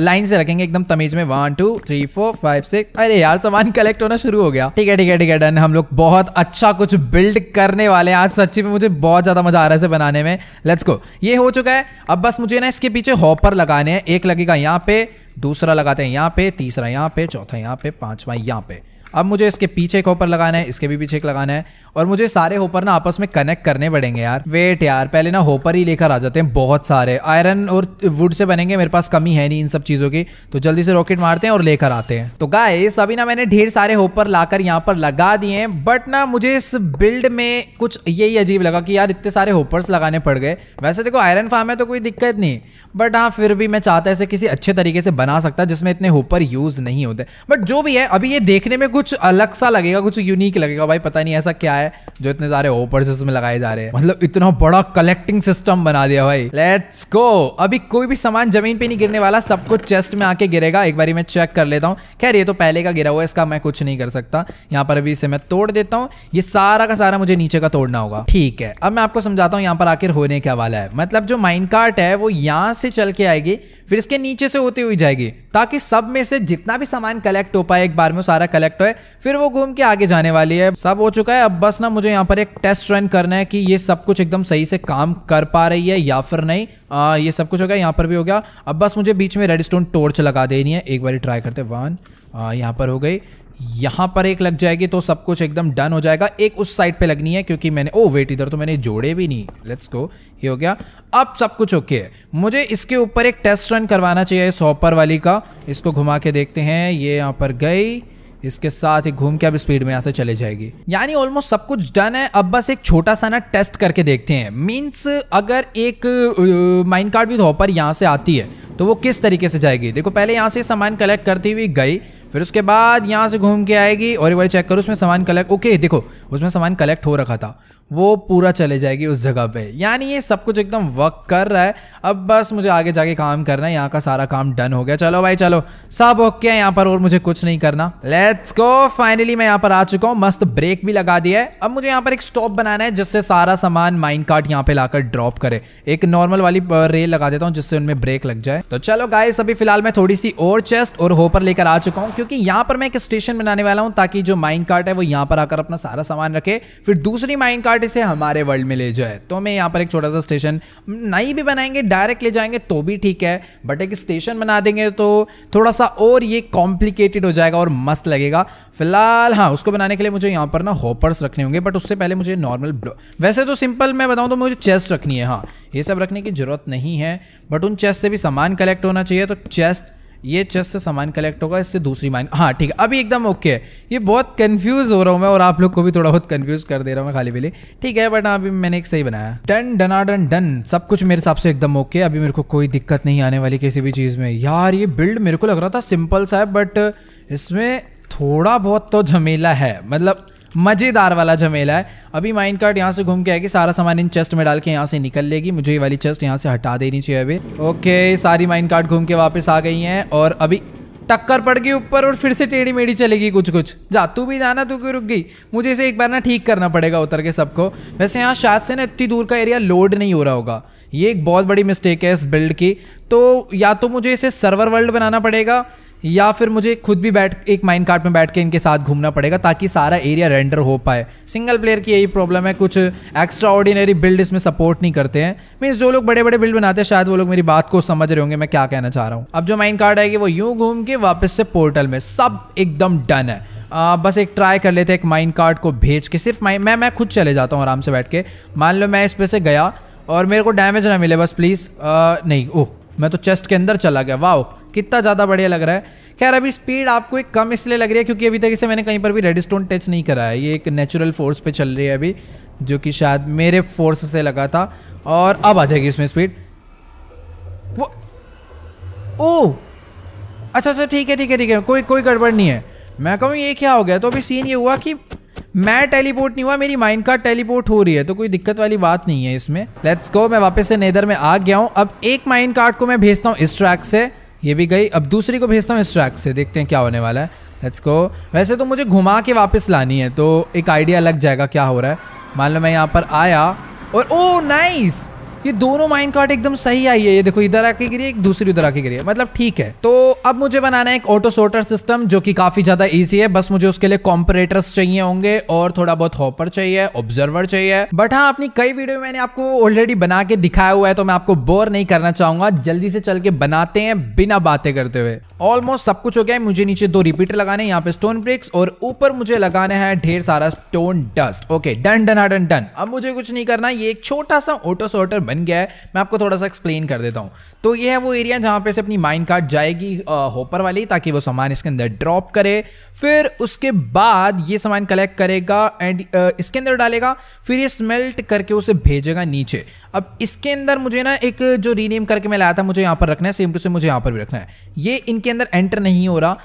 लाइन से रखेंगे एकदम तमीज में one two three four five six अरे यार सामान कलेक्ट होना शुरू हो गया ठीक है ठीक है ठीक है डन हम लोग बहुत अच्छा कुछ बिल्ड करने वाले हैं आज सच्ची में मुझे बहुत ज्यादा मजा आ रहा है इसे बनाने में लेट्स गो ये हो चुका है अब बस मुझे ना इसके पीछे हॉपर लगाने हैं एक लगेगा यहाँ पे दूसरा लगाते हैं यहाँ पे तीसरा यहाँ पे चौथा यहाँ पे पांचवा यहाँ पे अब मुझे इसके पीछे एक हॉपर लगाना है इसके भी पीछे एक लगाना है और मुझे सारे होपर ना आपस में कनेक्ट करने पड़ेंगे यार वेट यार पहले ना होपर ही लेकर आ जाते हैं बहुत सारे आयरन और वुड से बनेंगे मेरे पास कमी है नहीं इन सब चीज़ों की तो जल्दी से रॉकेट मारते हैं और लेकर आते हैं तो गाय अभी ना मैंने ढेर सारे होपर लाकर यहाँ पर लगा दिए बट ना मुझे इस बिल्ड में कुछ यही अजीब लगा कि यार इतने सारे होपर्स लगाने पड़ गए वैसे देखो आयरन फार्म है तो कोई दिक्कत नहीं बट हाँ फिर भी मैं चाहता इसे किसी अच्छे तरीके से बना सकता जिसमें इतने होपर यूज़ नहीं होते बट जो भी है अभी ये देखने में कुछ अलग सा लगेगा कुछ यूनिक लगेगा भाई पता नहीं ऐसा क्या है है जो इतने सारे ओपर में लगाए जा रहे हैं मतलब इतना बड़ा कलेक्टिंग सिस्टम बना दिया भाई लेट्स गो अभी कोई भी सामान जमीन पे नहीं गिरने वाला सब कुछ चेस्ट में आके गिरेगा एक बार मैं चेक कर लेता हूँ खैर ये तो पहले का गिरा हुआ है इसका मैं कुछ नहीं कर सकता यहाँ पर अभी इसे मैं तोड़ देता हूँ ये सारा का सारा मुझे नीचे का तोड़ना होगा ठीक है अब मैं आपको समझाता हूँ यहाँ पर आखिर होने क्या वाला है मतलब जो माइनकार्ट है वो यहाँ से चल के आएगी फिर इसके नीचे से होती हुई जाएगी ताकि सब में से जितना भी सामान कलेक्ट हो पाए एक बार में सारा कलेक्ट होए फिर वो घूम के आगे जाने वाली है सब हो चुका है अब बस ना मुझे यहाँ पर एक टेस्ट रन करना है कि ये सब कुछ एकदम सही से काम कर पा रही है या फिर नहीं आ, ये सब कुछ हो गया यहाँ पर भी हो गया अब बस मुझे बीच में रेड स्टोन टोर्च लगा देनी है एक बार ट्राई करते वन यहाँ पर हो गई यहाँ पर एक लग जाएगी तो सब कुछ एकदम डन हो जाएगा एक उस साइड पे लगनी है क्योंकि मैंने ओ oh, वेट इधर तो मैंने जोड़े भी नहीं लेट्स गो ये हो गया अब सब कुछ ओके है मुझे इसके ऊपर एक टेस्ट रन करवाना चाहिए इस हॉपर वाली का इसको घुमा के देखते हैं ये यहाँ पर गई इसके साथ ही घूम के अब स्पीड में यहाँ से चले जाएगी यानी ऑलमोस्ट सब कुछ डन है अब बस एक छोटा सा ना टेस्ट करके देखते हैं मीन्स अगर एक माइन कार्ड भी हॉपर यहाँ से आती है तो वो किस तरीके से जाएगी देखो पहले यहाँ से सामान कलेक्ट करती हुई गई फिर उसके बाद यहाँ से घूम के आएगी और एक बार चेक करो उसमें सामान कलेक्ट ओके देखो उसमें सामान कलेक्ट हो रखा था वो पूरा चले जाएगी उस जगह पे यानी ये सब कुछ एकदम वर्क कर रहा है अब बस मुझे आगे जाके काम करना है यहाँ का सारा काम डन हो गया चलो भाई चलो सब ओके है यहाँ पर और मुझे कुछ नहीं करना लेट्स गो फाइनली मैं यहाँ पर आ चुका हूँ मस्त ब्रेक भी लगा दिया है अब मुझे यहाँ पर एक स्टॉप बनाना है जिससे सारा सामान माइन कार्ट यहाँ पे लाकर ड्रॉप करे एक नॉर्मल वाली रेल लगा देता हूँ जिससे उनमें ब्रेक लग जाए तो चलो गाय अभी फिलहाल मैं थोड़ी सी और चेस्ट और होपर लेकर आ चुका हूँ क्योंकि यहाँ पर मैं एक स्टेशन बनाने वाला हूँ ताकि जो माइन कार्ट है वो यहाँ पर आकर अपना सारा सामान रखे फिर दूसरी माइन कार्ट बट इसे हमारे वर्ल्ड में ले जाए तो हमें यहाँ पर एक छोटा सा स्टेशन नहीं भी बनाएंगे डायरेक्ट ले जाएंगे तो भी ठीक है बट एक स्टेशन बना देंगे तो थोड़ा सा और ये कॉम्प्लिकेटेड हो जाएगा और मस्त लगेगा फिलहाल हाँ उसको बनाने के लिए मुझे यहाँ पर ना होपर्स रखने होंगे बट उससे पहले मुझे नॉर्मल वैसे तो सिंपल मैं बताऊँ तो मुझे चेस्ट रखनी है हाँ ये सब रखने की ज़रूरत नहीं है बट उन चेस्ट से भी सामान कलेक्ट होना चाहिए तो चेस्ट ये चेस्ट से सामान कलेक्ट होगा इससे दूसरी माइन हाँ ठीक है अभी एकदम ओके है ये बहुत कंफ्यूज हो रहा हूँ मैं और आप लोग को भी थोड़ा बहुत कंफ्यूज कर दे रहा हूँ मैं खाली पीली ठीक है बट अभी मैंने एक सही बनाया डन आ डन डन सब कुछ मेरे हिसाब से एकदम ओके है अभी मेरे को कोई दिक्कत नहीं आने वाली किसी भी चीज़ में यार ये बिल्ड मेरे को लग रहा था सिंपल सा है बट इसमें थोड़ा बहुत तो झमेला है मतलब मज़ेदार वाला झमेला है अभी माइंड कार्ड यहाँ से घूम के आएगी सारा सामान इन चेस्ट में डाल के यहाँ से निकल लेगी मुझे ये वाली चेस्ट यहाँ से हटा देनी चाहिए अभी ओके सारी माइंड कार्ड घूम के वापस आ गई हैं और अभी टक्कर पड़ गई ऊपर और फिर से टेढ़ी मेढ़ी चलेगी कुछ कुछ जा तू भी जाना तू क्यों रुक गई मुझे इसे एक बार ना ठीक करना पड़ेगा उतर के सबको वैसे यहाँ शायद से ना इतनी दूर का एरिया लोड नहीं हो रहा होगा ये एक बहुत बड़ी मिस्टेक है इस बिल्ड की तो या तो मुझे इसे सर्वर वर्ल्ड बनाना पड़ेगा या फिर मुझे खुद भी बैठ एक माइंड कार्ट में बैठ के इनके साथ घूमना पड़ेगा ताकि सारा एरिया रेंडर हो पाए सिंगल प्लेयर की यही प्रॉब्लम है कुछ एक्स्ट्रा ऑर्डिनरी बिल्ड इसमें सपोर्ट नहीं करते हैं मीन्स जो लोग बड़े बड़े बिल्ड बनाते हैं शायद वो लोग मेरी बात को समझ रहे होंगे मैं क्या कहना चाह रहा हूँ अब जो माइंड कार्ड आएगी वो यूँ घूम के वापस से पोर्टल में सब एकदम डन है आ, बस एक ट्राई कर लेते हैं एक माइंड कार्ड को भेज के सिर्फ माइन मैं मैं खुद चले जाता हूँ आराम से बैठ के मान लो मैं इस पर से गया और मेरे को डैमेज ना मिले बस प्लीज़ नहीं ओह मैं तो चेस्ट के अंदर चला गया वाह कितना ज़्यादा बढ़िया लग रहा है खैर अभी स्पीड आपको एक कम इसलिए लग रही है क्योंकि अभी तक इसे मैंने कहीं पर भी रेडस्टोन टच नहीं करा है ये एक नेचुरल फोर्स पे चल रही है अभी जो कि शायद मेरे फोर्स से लगा था और अब आ जाएगी इसमें स्पीड वो ओ अच्छा अच्छा ठीक है ठीक है ठीक है कोई कोई गड़बड़ नहीं है मैं कहूँ ये क्या हो गया तो अभी सीन ये हुआ कि मैं टेलीपोर्ट नहीं हुआ मेरी माइंड का टेलीपोर्ट हो रही है तो कोई दिक्कत वाली बात नहीं है इसमें लेट्स गो मैं वापस से नेदर में आ गया हूँ अब एक माइंड कार्ड को मैं भेजता हूँ इस ट्रैक से ये भी गई अब दूसरी को भेजता हूँ इस ट्रैक से देखते हैं क्या होने वाला है लेट्स गो वैसे तो मुझे घुमा के वापस लानी है तो एक आइडिया लग जाएगा क्या हो रहा है मान लो मैं यहाँ पर आया और ओ नाइस ये दोनों माइंड कार्ट एकदम सही आई है ये देखो इधर आके गिरी एक दूसरी उधर आके गिरी है मतलब ठीक है तो अब मुझे बनाना है एक ऑटो सोटर सिस्टम जो कि काफी ज्यादा ईजी है बस मुझे उसके लिए कॉम्परेटर्स चाहिए होंगे और थोड़ा बहुत हॉपर चाहिए ऑब्जर्वर चाहिए बट हाँ अपनी कई वीडियो मैंने आपको ऑलरेडी बना के दिखाया हुआ है तो मैं आपको बोर नहीं करना चाहूंगा जल्दी से चल के बनाते हैं बिना बातें करते हुए ऑलमोस्ट सब कुछ हो गया है मुझे नीचे दो रिपीटर लगाने यहाँ पे स्टोन ब्रिक्स और ऊपर मुझे लगाना है ढेर सारा stone dust okay done done done done अब मुझे कुछ नहीं करना ये एक छोटा सा ऑटो सोटर बन गया है मैं आपको थोड़ा सा एक्सप्लेन कर देता हूँ तो ये है वो एरिया जहाँ पे से अपनी माइन कार्ड जाएगी होपर वाली ताकि वो सामान इसके अंदर ड्रॉप करे फिर उसके बाद ये सामान कलेक्ट करेगा एंड इसके अंदर डालेगा फिर ये स्मेल्ट करके उसे भेजेगा नीचे अब इसके अंदर मुझे ना एक जो रीनेम करके मैं लाया था मुझे यहाँ पर रखना है सेम टू से मुझे यहाँ पर भी रखना है ये इनके अंदर एंटर नहीं हो रहा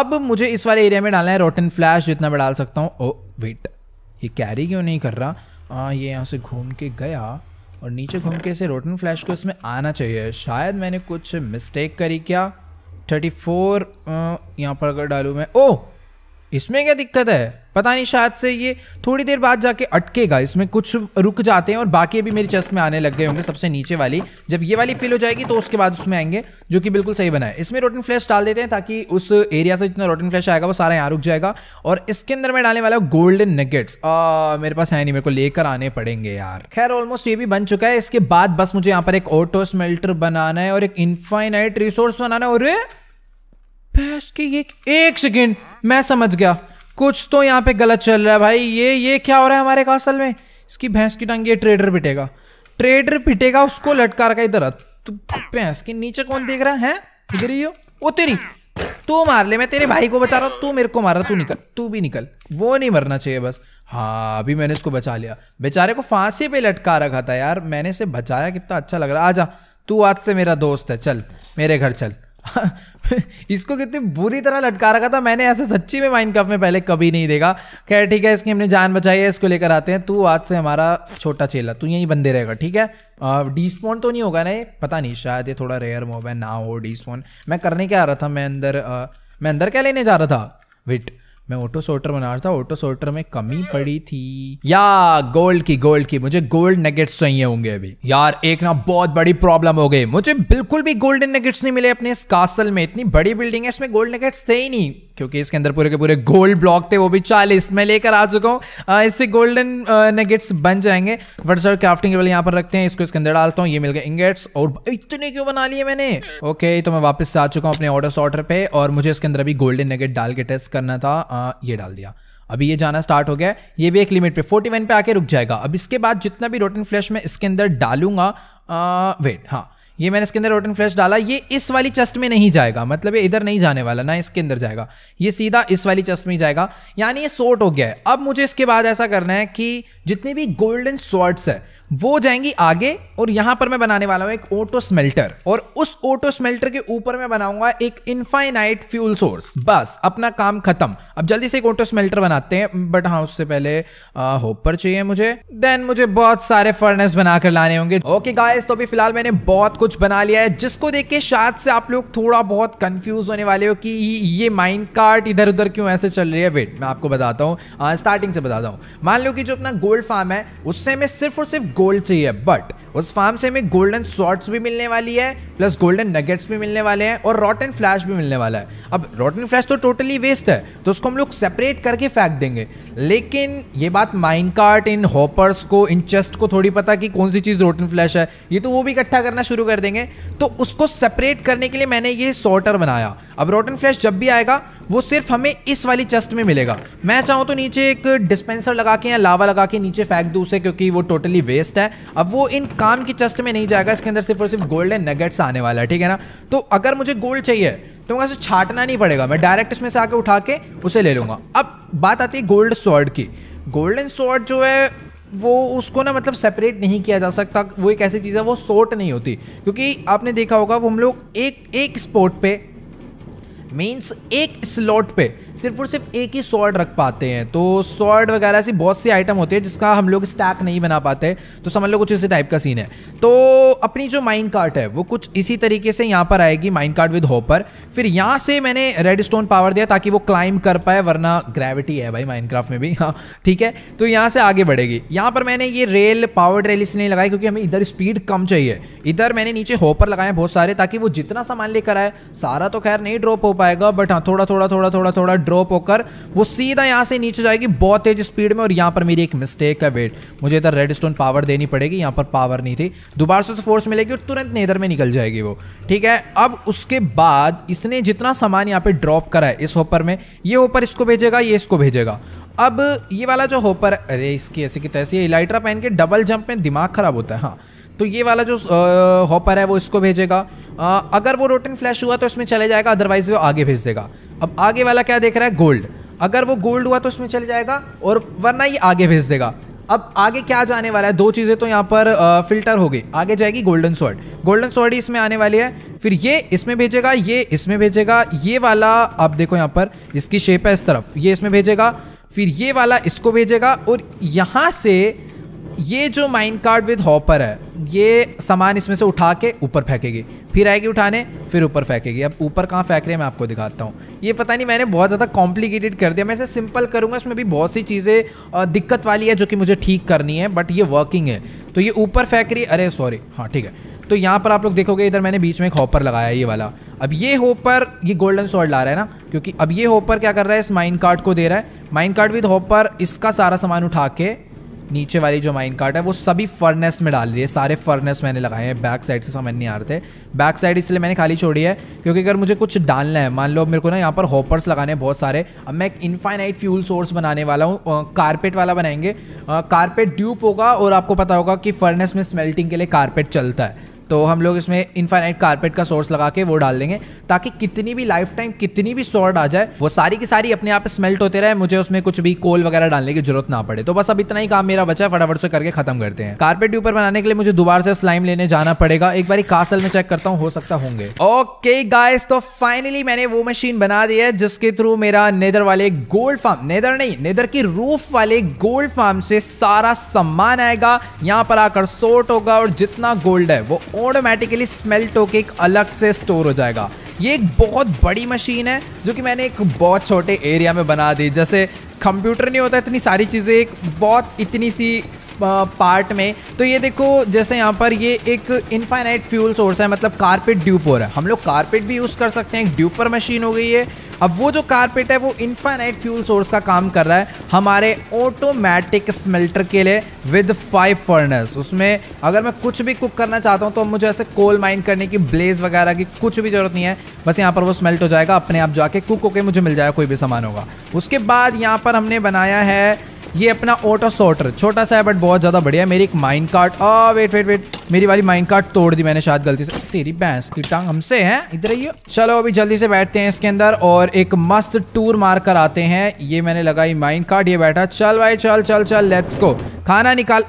अब मुझे इस वाले एरिया में डालना है रोटन फ्लैश जितना मैं डाल सकता हूँ ओ वेट ये कैरी क्यों नहीं कर रहा आ, हाँ, ये यहाँ से घूम के गया और नीचे घूम के इसे रोटन फ्लैश को इसमें आना चाहिए शायद मैंने कुछ मिस्टेक करी क्या थर्टी फोर यहाँ पर अगर डालूँ मैं ओ इसमें क्या दिक्कत है पता नहीं शायद से ये थोड़ी देर बाद जाके अटकेगा इसमें कुछ रुक जाते हैं और बाकी भी मेरी चेस्ट में आने लग गए होंगे सबसे नीचे वाली जब ये वाली फिल हो जाएगी तो उसके बाद उसमें आएंगे जो कि बिल्कुल सही बना है इसमें रोटन फ्लैश डाल देते हैं ताकि उस एरिया से जितना रोटन फ्लैश आएगा वो सारा यहाँ रुक जाएगा और इसके अंदर मैं डालने वाला हूँ गोल्डन नगेट्स मेरे पास है नहीं मेरे को लेकर आने पड़ेंगे यार खैर ऑलमोस्ट ये भी बन चुका है इसके बाद बस मुझे यहाँ पर एक ऑटो स्मेल्टर बनाना है और एक इन्फाइनाइट रिसोर्स बनाना है और ये एक सेकेंड मैं समझ गया कुछ तो यहाँ पे गलत चल रहा है भाई ये ये क्या हो रहा है हमारे कासल में इसकी भैंस की टांगी ये ट्रेडर पिटेगा ट्रेडर पिटेगा उसको लटका रखा इधर भैंस के नीचे कौन देख रहा है इधर ही हो वो तेरी तू मार ले मैं तेरे भाई को बचा रहा हूँ तू मेरे को मार रहा तू निकल तू भी निकल वो नहीं मरना चाहिए बस हाँ अभी मैंने इसको बचा लिया बेचारे को फांसी पे लटका रखा था यार मैंने इसे बचाया कितना अच्छा लग रहा आजा तू आज से मेरा दोस्त है चल मेरे घर चल इसको कितनी बुरी तरह लटका रखा था मैंने ऐसे सच्ची में माइंड में पहले कभी नहीं देखा खैर ठीक है इसकी हमने जान बचाई है इसको लेकर आते हैं तू आज से हमारा छोटा चेला तू यहीं बंदे रहेगा ठीक है स्पोन तो नहीं होगा ना ये पता नहीं शायद ये थोड़ा रेयर मोब है ना हो स्पोन मैं करने क्या आ रहा था मैं अंदर आ, मैं अंदर क्या लेने जा रहा था विट मैं ऑटो सोटर बना रहा था ऑटो सोटर में कमी पड़ी थी या गोल्ड की गोल्ड की मुझे गोल्ड नेगेट्स चाहिए होंगे अभी यार एक ना बहुत बड़ी प्रॉब्लम हो गई मुझे बिल्कुल भी गोल्डन नेगेट्स नहीं मिले अपने इस कासल में इतनी बड़ी बिल्डिंग है इसमें गोल्ड नेगेट्स थे ही नहीं क्योंकि इसके अंदर पूरे के पूरे गोल्ड ब्लॉक थे वो भी चालीस मैं लेकर आ चुका हूँ इससे गोल्डन नेगेट्स बन जाएंगे बट सर क्राफ्टिंग लेवल यहाँ पर रखते हैं इसको इसके अंदर डालता हूँ ये मिल गए इंगेट्स और इतने क्यों बना लिए मैंने ओके okay, तो मैं वापस से आ चुका हूँ अपने ऑर्डर ऑर्डर पे और मुझे इसके अंदर अभी गोल्डन नेगेट डाल के टेस्ट करना था आ, ये डाल दिया अभी ये जाना स्टार्ट हो गया ये भी एक लिमिट पे 41 पे आके रुक जाएगा अब इसके बाद जितना भी रोटन फ्लैश मैं इसके अंदर डालूंगा वेट हाँ ये मैंने इसके अंदर रोटन फ्लैश डाला ये इस वाली चेस्ट में नहीं जाएगा मतलब ये इधर नहीं जाने वाला ना इसके अंदर जाएगा ये सीधा इस वाली चेस्ट में ही जाएगा यानी ये सोर्ट हो गया है अब मुझे इसके बाद ऐसा करना है कि जितने भी गोल्डन सॉर्ट्स है वो जाएंगी आगे और यहां पर मैं बनाने वाला हूं एक ऑटो स्मेल्टर और उस ऑटो स्मेल्टर के ऊपर मैं बनाऊंगा एक इनफाइनाइट फ्यूल सोर्स बस अपना काम खत्म अब जल्दी से एक ऑटो स्मेल्टर बनाते हैं बट हाँ उससे पहले होपर चाहिए मुझे देन मुझे बहुत सारे फर्नेस बनाकर लाने होंगे ओके गाइस तो अभी फिलहाल मैंने बहुत कुछ बना लिया है जिसको देख के शायद से आप लोग थोड़ा बहुत कंफ्यूज होने वाले हो कि ये माइंड कार्ट इधर उधर क्यों ऐसे चल रही है वेट मैं आपको बताता हूँ स्टार्टिंग से बताता हूँ मान लो कि जो अपना गोल्ड फार्म है उससे मैं सिर्फ और सिर्फ गोल्ड चाहिए बट उस फार्म से हमें गोल्डन शॉर्ट्स भी मिलने वाली है प्लस गोल्डन नगेट्स भी मिलने वाले हैं और रॉटन फ्लैश भी मिलने वाला है अब रॉटन फ्लैश तो टोटली वेस्ट है तो उसको हम लोग सेपरेट करके फेंक देंगे लेकिन ये बात माइन कार्ट इन हॉपर्स को इन चेस्ट को थोड़ी पता कि कौन सी चीज़ रोटन फ्लैश है ये तो वो भी इकट्ठा करना शुरू कर देंगे तो उसको सेपरेट करने के लिए मैंने ये सॉर्टर बनाया अब रोटन फ्लैश जब भी आएगा वो सिर्फ हमें इस वाली चेस्ट में मिलेगा मैं चाहूँ तो नीचे एक डिस्पेंसर लगा के या लावा लगा के नीचे फेंक दूँ उसे क्योंकि वो टोटली वेस्ट है अब वो इन काम की चेस्ट में नहीं जाएगा इसके अंदर सिर्फ और सिर्फ गोल्डन नगेट्स आने वाला है ठीक है ना तो अगर मुझे गोल्ड चाहिए तो मैं उसे छाटना नहीं पड़ेगा मैं डायरेक्ट इसमें से आके उठा के उसे ले लूँगा अब बात आती है गोल्ड स्वॉर्ड की गोल्डन स्वॉर्ड जो है वो उसको ना मतलब सेपरेट नहीं किया जा सकता वो एक ऐसी चीज़ है वो सोट नहीं होती क्योंकि आपने देखा होगा वो हम लोग एक एक स्पॉट पे मीन्स एक स्लॉट पे सिर्फ और सिर्फ एक ही सॉर्ड रख पाते हैं तो सॉर्ड वगैरह ऐसी बहुत सी आइटम होती है जिसका हम लोग स्टैक नहीं बना पाते तो समझ लो कुछ इसी टाइप का सीन है तो अपनी जो माइन कार्ट है वो कुछ इसी तरीके से यहाँ पर आएगी माइन कार्ट विद होपर फिर यहाँ से मैंने रेड स्टोन पावर दिया ताकि वो क्लाइंब कर पाए वरना ग्रेविटी है भाई माइन में भी हाँ ठीक है तो यहाँ से आगे बढ़ेगी यहाँ पर मैंने ये रेल पावर्ड रेल इसलिए लगाई क्योंकि हमें इधर स्पीड कम चाहिए इधर मैंने नीचे होपर लगाए बहुत सारे ताकि वो जितना सामान लेकर आए सारा तो खैर नहीं ड्रॉप हो पाएगा बट हाँ थोड़ा थोड़ा थोड़ा थोड़ा थोड़ा ड्रॉप होकर वो सीधा यहाँ से नीचे जाएगी बहुत तेज स्पीड में और यहाँ पर मेरी एक मिस्टेक है वेट मुझे इधर रेड स्टोन पावर देनी पड़ेगी यहाँ पर पावर नहीं थी दोबारा से तो फोर्स मिलेगी और तुरंत नेदर में निकल जाएगी वो ठीक है अब उसके बाद इसने जितना सामान यहाँ पर ड्रॉप करा है इस होपर में ये होपर इसको भेजेगा ये इसको भेजेगा अब ये वाला जो होपर अरे इसकी ऐसी की तैसी इलाइट्रा पहन के डबल जंप में दिमाग खराब होता है हाँ तो ये वाला जो हॉपर है वो इसको भेजेगा आ, अगर वो रोटन फ्लैश हुआ तो इसमें चले जाएगा अदरवाइज वो आगे भेज देगा अब आगे वाला क्या देख रहा है गोल्ड अगर वो गोल्ड हुआ तो इसमें चले जाएगा और वरना ये आगे भेज देगा अब आगे क्या जाने वाला है दो चीज़ें तो यहाँ पर आ, फिल्टर हो गई आगे जाएगी गोल्डन सॉल्ट गोल्डन सॉल्ट ही इसमें आने वाली है फिर ये इसमें भेजेगा ये इसमें भेजेगा ये वाला आप देखो यहाँ पर इसकी शेप है इस तरफ ये इसमें भेजेगा फिर ये वाला इसको भेजेगा और यहाँ से ये जो माइन कार्ड विद हॉपर है ये सामान इसमें से उठा के ऊपर फेंकेगी फिर आएगी उठाने फिर ऊपर फेंकेगी अब ऊपर कहाँ फेंक रही है मैं आपको दिखाता हूँ ये पता नहीं मैंने बहुत ज़्यादा कॉम्प्लिकेटेड कर दिया मैं इसे सिंपल करूँगा इसमें भी बहुत सी चीज़ें दिक्कत वाली है जो कि मुझे ठीक करनी है बट ये वर्किंग है तो ये ऊपर फेंक रही अरे सॉरी हाँ ठीक है तो यहाँ पर आप लोग देखोगे इधर मैंने बीच में एक हॉपर लगाया ये वाला अब ये होपर ये गोल्डन सॉल्ड ला रहा है ना क्योंकि अब ये होपर क्या कर रहा है इस माइन कार्ड को दे रहा है माइन कार्ड विद होपर इसका सारा सामान उठा के नीचे वाली जो माइन कार्ट है वो सभी फर्नेस में डाल रही है सारे फर्नेस मैंने लगाए हैं बैक साइड से समझ नहीं आ रहे थे बैक साइड इसलिए मैंने खाली छोड़ी है क्योंकि अगर मुझे कुछ डालना है मान लो मेरे को ना यहाँ पर हॉपर्स लगाने हैं बहुत सारे अब मैं एक इनफाइनाइट फ्यूल सोर्स बनाने वाला हूँ कारपेट वाला बनाएंगे कारपेट ड्यूप होगा और आपको पता होगा कि फर्नेस में स्मेल्टिंग के लिए कारपेट चलता है तो हम लोग इसमें इनफाइनाइट कारपेट का सोर्स लगा के वो डाल देंगे ताकि कितनी भी लाइफ टाइम कितनी भी सॉर्ट आ जाए वो सारी की सारी अपने आप स्मेल्ट होते रहे मुझे उसमें कुछ भी कोल वगैरह डालने की जरूरत ना पड़े तो बस अब इतना ही काम मेरा बचा है फटाफट से करके खत्म करते हैं कारपेट ऊपर बनाने के लिए मुझे दोबारा से स्लाइम लेने जाना पड़ेगा एक बार कासल में चेक करता हूँ हो सकता होंगे ओके गाइस तो फाइनली मैंने वो मशीन बना दी है जिसके थ्रू मेरा नेदर वाले गोल्ड फार्म नेदर नहीं नेदर की रूफ वाले गोल्ड फार्म से सारा सम्मान आएगा यहाँ पर आकर सोट होगा और जितना गोल्ड है वो ऑटोमेटिकली स्मेल टोके एक अलग से स्टोर हो जाएगा ये एक बहुत बड़ी मशीन है जो कि मैंने एक बहुत छोटे एरिया में बना दी जैसे कंप्यूटर नहीं होता इतनी सारी चीज़ें एक बहुत इतनी सी पार्ट में तो ये देखो जैसे यहाँ पर ये एक इनफाइनाइट फ्यूल सोर्स है मतलब कारपेट ड्यूपर है हम लोग कारपेट भी यूज़ कर सकते हैं एक ड्यूपर मशीन हो गई है अब वो जो कारपेट है वो इन्फाइनाइट फ्यूल सोर्स का काम कर रहा है हमारे ऑटोमेटिक स्मेल्टर के लिए विद फाइव फर्नेस उसमें अगर मैं कुछ भी कुक करना चाहता हूँ तो मुझे ऐसे कोल माइन करने की ब्लेज वगैरह की कुछ भी ज़रूरत नहीं है बस यहाँ पर वो स्मेल्ट हो जाएगा अपने आप जाके कुक होके मुझे मिल जाएगा कोई भी सामान होगा उसके बाद यहाँ पर हमने बनाया है ये अपना ऑटो सॉर्टर छोटा सा है बट बहुत ज़्यादा बढ़िया मेरी एक mind card wait wait wait मेरी वाली माइंड कार्ड तोड़ दी मैंने शायद गलती से तेरी भैंस की टांग हमसे है इधर ही चलो अभी जल्दी से बैठते हैं इसके अंदर और एक मस्त टूर मार कर आते हैं ये मैंने लगाई माइंड कार्ड ये बैठा चल भाई चल चल चल लेट्स को खाना निकाल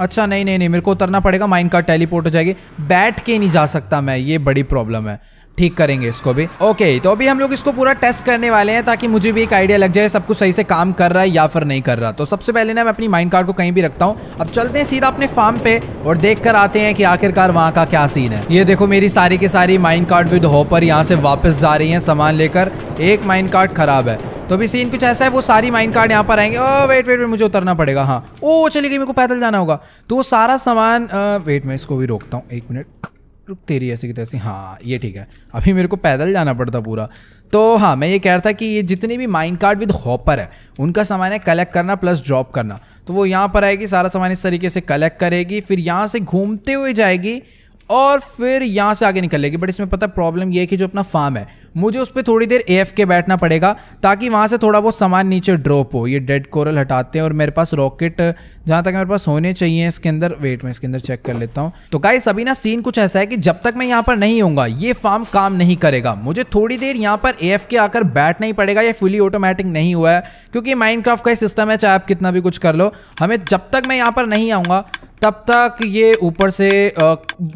अच्छा नहीं नहीं नहीं मेरे को उतरना पड़ेगा माइंड कार्ड टेलीपोर्ट हो जाएगी बैठ के नहीं जा सकता मैं ये बड़ी प्रॉब्लम है ठीक करेंगे इसको भी ओके तो अभी हम लोग इसको पूरा टेस्ट करने वाले हैं ताकि मुझे भी एक आइडिया लग जाए सब कुछ सही से काम कर रहा है या फिर नहीं कर रहा तो सबसे पहले ना मैं अपनी माइंड कार्ड को कहीं भी रखता हूँ अब चलते हैं सीधा अपने फार्म पे और देख कर आते हैं कि आखिरकार वहाँ का क्या सीन है ये देखो मेरी सारी की सारी माइंड कार्ड विद होपर यहाँ से वापस जा रही है सामान लेकर एक माइंड कार्ड खराब है तो अभी सीन कुछ ऐसा है वो सारी माइंड कार्ड यहाँ पर आएंगे ओ वेट वेट वेट मुझे उतरना पड़ेगा हाँ ओ चलिए मेरे को पैदल जाना होगा तो वो सारा सामान वेट मैं इसको भी रोकता हूँ एक मिनट रुक तेरी ऐसी की तैसी हाँ ये ठीक है अभी मेरे को पैदल जाना पड़ता पूरा तो हाँ मैं ये कह रहा था कि ये जितने भी माइन कार्ड विद हॉपर है उनका सामान है कलेक्ट करना प्लस ड्रॉप करना तो वो यहाँ पर आएगी सारा सामान इस तरीके से कलेक्ट करेगी फिर यहाँ से घूमते हुए जाएगी और फिर यहाँ से आगे निकल लेगी बट इसमें पता प्रॉब्लम ये है कि जो अपना फार्म है मुझे उस पर थोड़ी देर ए के बैठना पड़ेगा ताकि वहाँ से थोड़ा बहुत सामान नीचे ड्रॉप हो ये डेड कोरल हटाते हैं और मेरे पास रॉकेट जहाँ तक मेरे पास होने चाहिए इसके अंदर वेट मैं इसके अंदर चेक कर लेता हूँ तो गाइस अभी ना सीन कुछ ऐसा है कि जब तक मैं यहाँ पर नहीं हूँ ये फार्म काम नहीं करेगा मुझे थोड़ी देर यहाँ पर ए के आकर बैठना ही पड़ेगा ये फुली ऑटोमेटिक नहीं हुआ है क्योंकि माइंड का सिस्टम है चाहे आप कितना भी कुछ कर लो हमें जब तक मैं यहाँ पर नहीं आऊँगा तब तक ये ऊपर से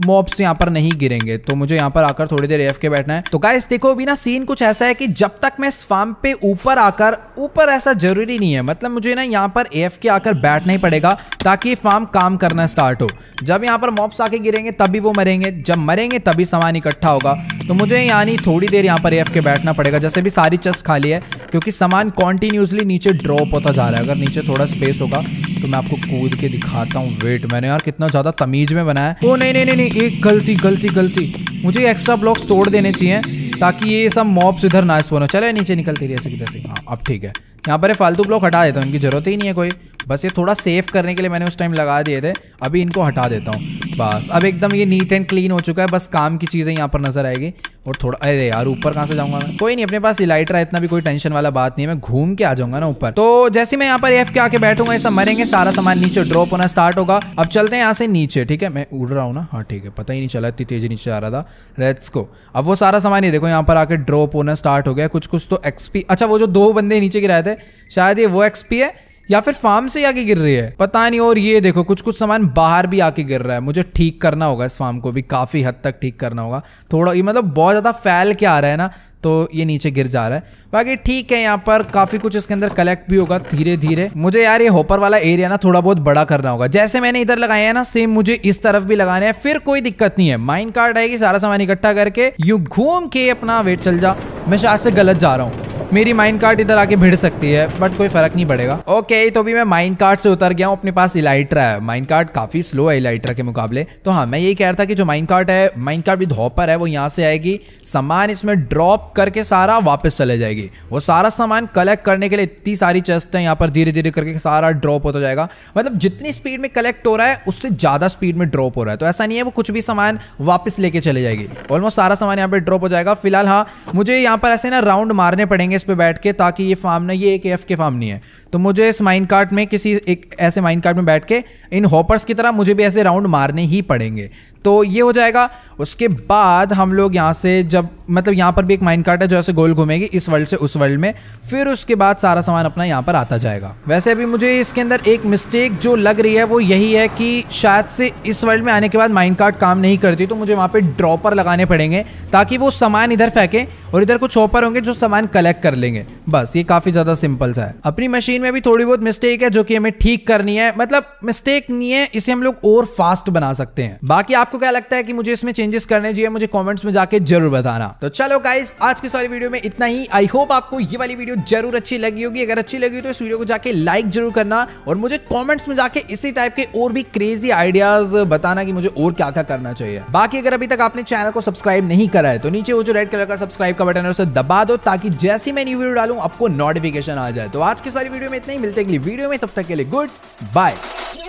मॉब्स यहाँ पर नहीं गिरेंगे तो मुझे यहाँ पर आकर थोड़ी देर एफ के बैठना है तो गाइस देखो अभी ना सीन कुछ ऐसा है कि जब तक मैं इस फार्म पे ऊपर आकर ऊपर ऐसा जरूरी नहीं है मतलब मुझे ना यहाँ पर एफ के आकर बैठना ही पड़ेगा ताकि ये फार्म काम करना स्टार्ट हो जब यहाँ पर मॉप्स आके गिरेंगे तभी वो मरेंगे जब मरेंगे तभी सामान इकट्ठा होगा तो मुझे यानी थोड़ी देर यहाँ पर एफ के बैठना पड़ेगा जैसे भी सारी चेस्ट खाली है क्योंकि सामान कॉन्टीन्यूसली नीचे ड्रॉप होता जा रहा है अगर नीचे थोड़ा स्पेस होगा तो मैं आपको कूद के दिखाता हूँ वेट मैंने यार कितना ज़्यादा तमीज में बनाया ओ नहीं नहीं नहीं एक गलती गलती गलती मुझे एक्स्ट्रा ब्लॉक्स तोड़ देने चाहिए ताकि ये सब मॉब्स इधर ना स्पोन हो चले नीचे निकलती रही ऐसे से हाँ अब ठीक है यहाँ पर फालतू ब्लॉक हटा देता हूँ इनकी जरूरत ही नहीं है कोई बस ये थोड़ा सेफ करने के लिए मैंने उस टाइम लगा दिए थे अभी इनको हटा देता हूँ बस अब एकदम ये नीट एंड क्लीन हो चुका है बस काम की चीज़ें यहाँ पर नज़र आएगी और थोड़ा अरे यार ऊपर कहाँ से जाऊँगा मैं कोई नहीं अपने पास इलाइटर है इतना भी कोई टेंशन वाला बात नहीं है मैं घूम के आ जाऊँगा ना ऊपर तो जैसे मैं यहाँ पर एफ के आके बैठूंगा ये सब मरेंगे सारा सामान नीचे ड्रॉप होना स्टार्ट होगा अब चलते हैं यहाँ से नीचे ठीक है मैं उड़ रहा हूँ ना हाँ ठीक है पता ही नहीं चला इतनी तेज़ी नीचे आ रहा था लेट्स को अब वो सारा सामान ही देखो यहाँ पर आके ड्रॉप होना स्टार्ट हो गया कुछ कुछ तो एक्सपी अच्छा वो जो दो बंदे नीचे गिराए थे शायद ये वो एक्सपी है या फिर फार्म से ही आके गिर रही है पता नहीं और ये देखो कुछ कुछ सामान बाहर भी आके गिर रहा है मुझे ठीक करना होगा इस फार्म को भी काफी हद तक ठीक करना होगा थोड़ा ये मतलब बहुत ज्यादा फैल के आ रहा है ना तो ये नीचे गिर जा रहा है बाकी ठीक है यहाँ पर काफी कुछ इसके अंदर कलेक्ट भी होगा धीरे धीरे मुझे यार ये होपर वाला एरिया ना थोड़ा बहुत बड़ा करना होगा जैसे मैंने इधर लगाया है ना सेम मुझे इस तरफ भी लगाने हैं फिर कोई दिक्कत नहीं है माइंड कार्ड आएगी सारा सामान इकट्ठा करके यू घूम के अपना वेट चल जा मैं शायद से गलत जा रहा हूँ मेरी माइन कार्ट इधर आके भिड़ सकती है बट कोई फर्क नहीं पड़ेगा ओके तो भी मैं माइन कार्ट से उतर गया हूँ अपने पास इलाइट्रा है माइन कार्ट काफी स्लो है इलाइट्रा के मुकाबले तो हाँ मैं यही कह रहा था कि जो माइन कार्ट है माइन कार्ट भी धोपर है वो यहाँ से आएगी सामान इसमें ड्रॉप करके सारा वापस चले जाएगी वो सारा सामान कलेक्ट करने के लिए इतनी सारी चेस्ट है यहाँ पर धीरे धीरे करके सारा ड्रॉप होता जाएगा मतलब जितनी स्पीड में कलेक्ट हो रहा है उससे ज़्यादा स्पीड में ड्रॉप हो रहा है तो ऐसा नहीं है वो कुछ भी सामान वापस लेके चले जाएगी ऑलमोस्ट सारा सामान यहाँ पर ड्रॉप हो जाएगा फिलहाल हाँ मुझे यहाँ पर ऐसे ना राउंड मारने पड़ेंगे पे बैठ के ताकि ये फार्म ना ये एक एफ के फार्म नहीं है तो मुझे इस माइन कार्ट में किसी एक ऐसे माइन कार्ट में बैठ के इन हॉपर्स की तरह मुझे भी ऐसे राउंड मारने ही पड़ेंगे तो ये हो जाएगा उसके बाद हम लोग यहाँ से जब मतलब यहाँ पर भी एक माइन कार्ट है जो ऐसे गोल घूमेगी इस वर्ल्ड से उस वर्ल्ड में फिर उसके बाद सारा सामान अपना यहाँ पर आता जाएगा वैसे अभी मुझे इसके अंदर एक मिस्टेक जो लग रही है वो यही है कि शायद से इस वर्ल्ड में आने के बाद माइन कार्ट काम नहीं करती तो मुझे वहाँ पर ड्रॉपर लगाने पड़ेंगे ताकि वो सामान इधर फेंकें और इधर कुछ ऑपर होंगे जो सामान कलेक्ट कर लेंगे बस ये काफ़ी ज़्यादा सिंपल सा है अपनी मशीन में भी थोड़ी बहुत मिस्टेक है जो कि हमें ठीक करनी है मतलब मिस्टेक नहीं है इसे हम लोग और फास्ट बना सकते हैं बाकी आपको क्या लगता है कि मुझे इसमें चेंजेस करने चाहिए मुझे कॉमेंट्स में जाके जरूर बताना तो चलो गाइस आज की सारी वीडियो में इतना ही आई होप आपको ये वाली वीडियो जरूर अच्छी लगी होगी अगर अच्छी लगी तो इस वीडियो को जाके लाइक जरूर करना और मुझे कॉमेंट्स में जाके इसी टाइप के और भी क्रेजी आइडियाज बताना की मुझे और क्या क्या करना चाहिए बाकी अगर अभी तक आपने चैनल को सब्सक्राइब नहीं करा है तो नीचे वो जो रेड कलर का सब्सक्राइब का बटन है उसे दबा दो ताकि जैसी मैं न्यू वीडियो डालू आपको नोटिफिकेशन आ जाए तो आज की सारी वीडियो में इतना ही मिलते अगली वीडियो में तब तक के लिए गुड बाय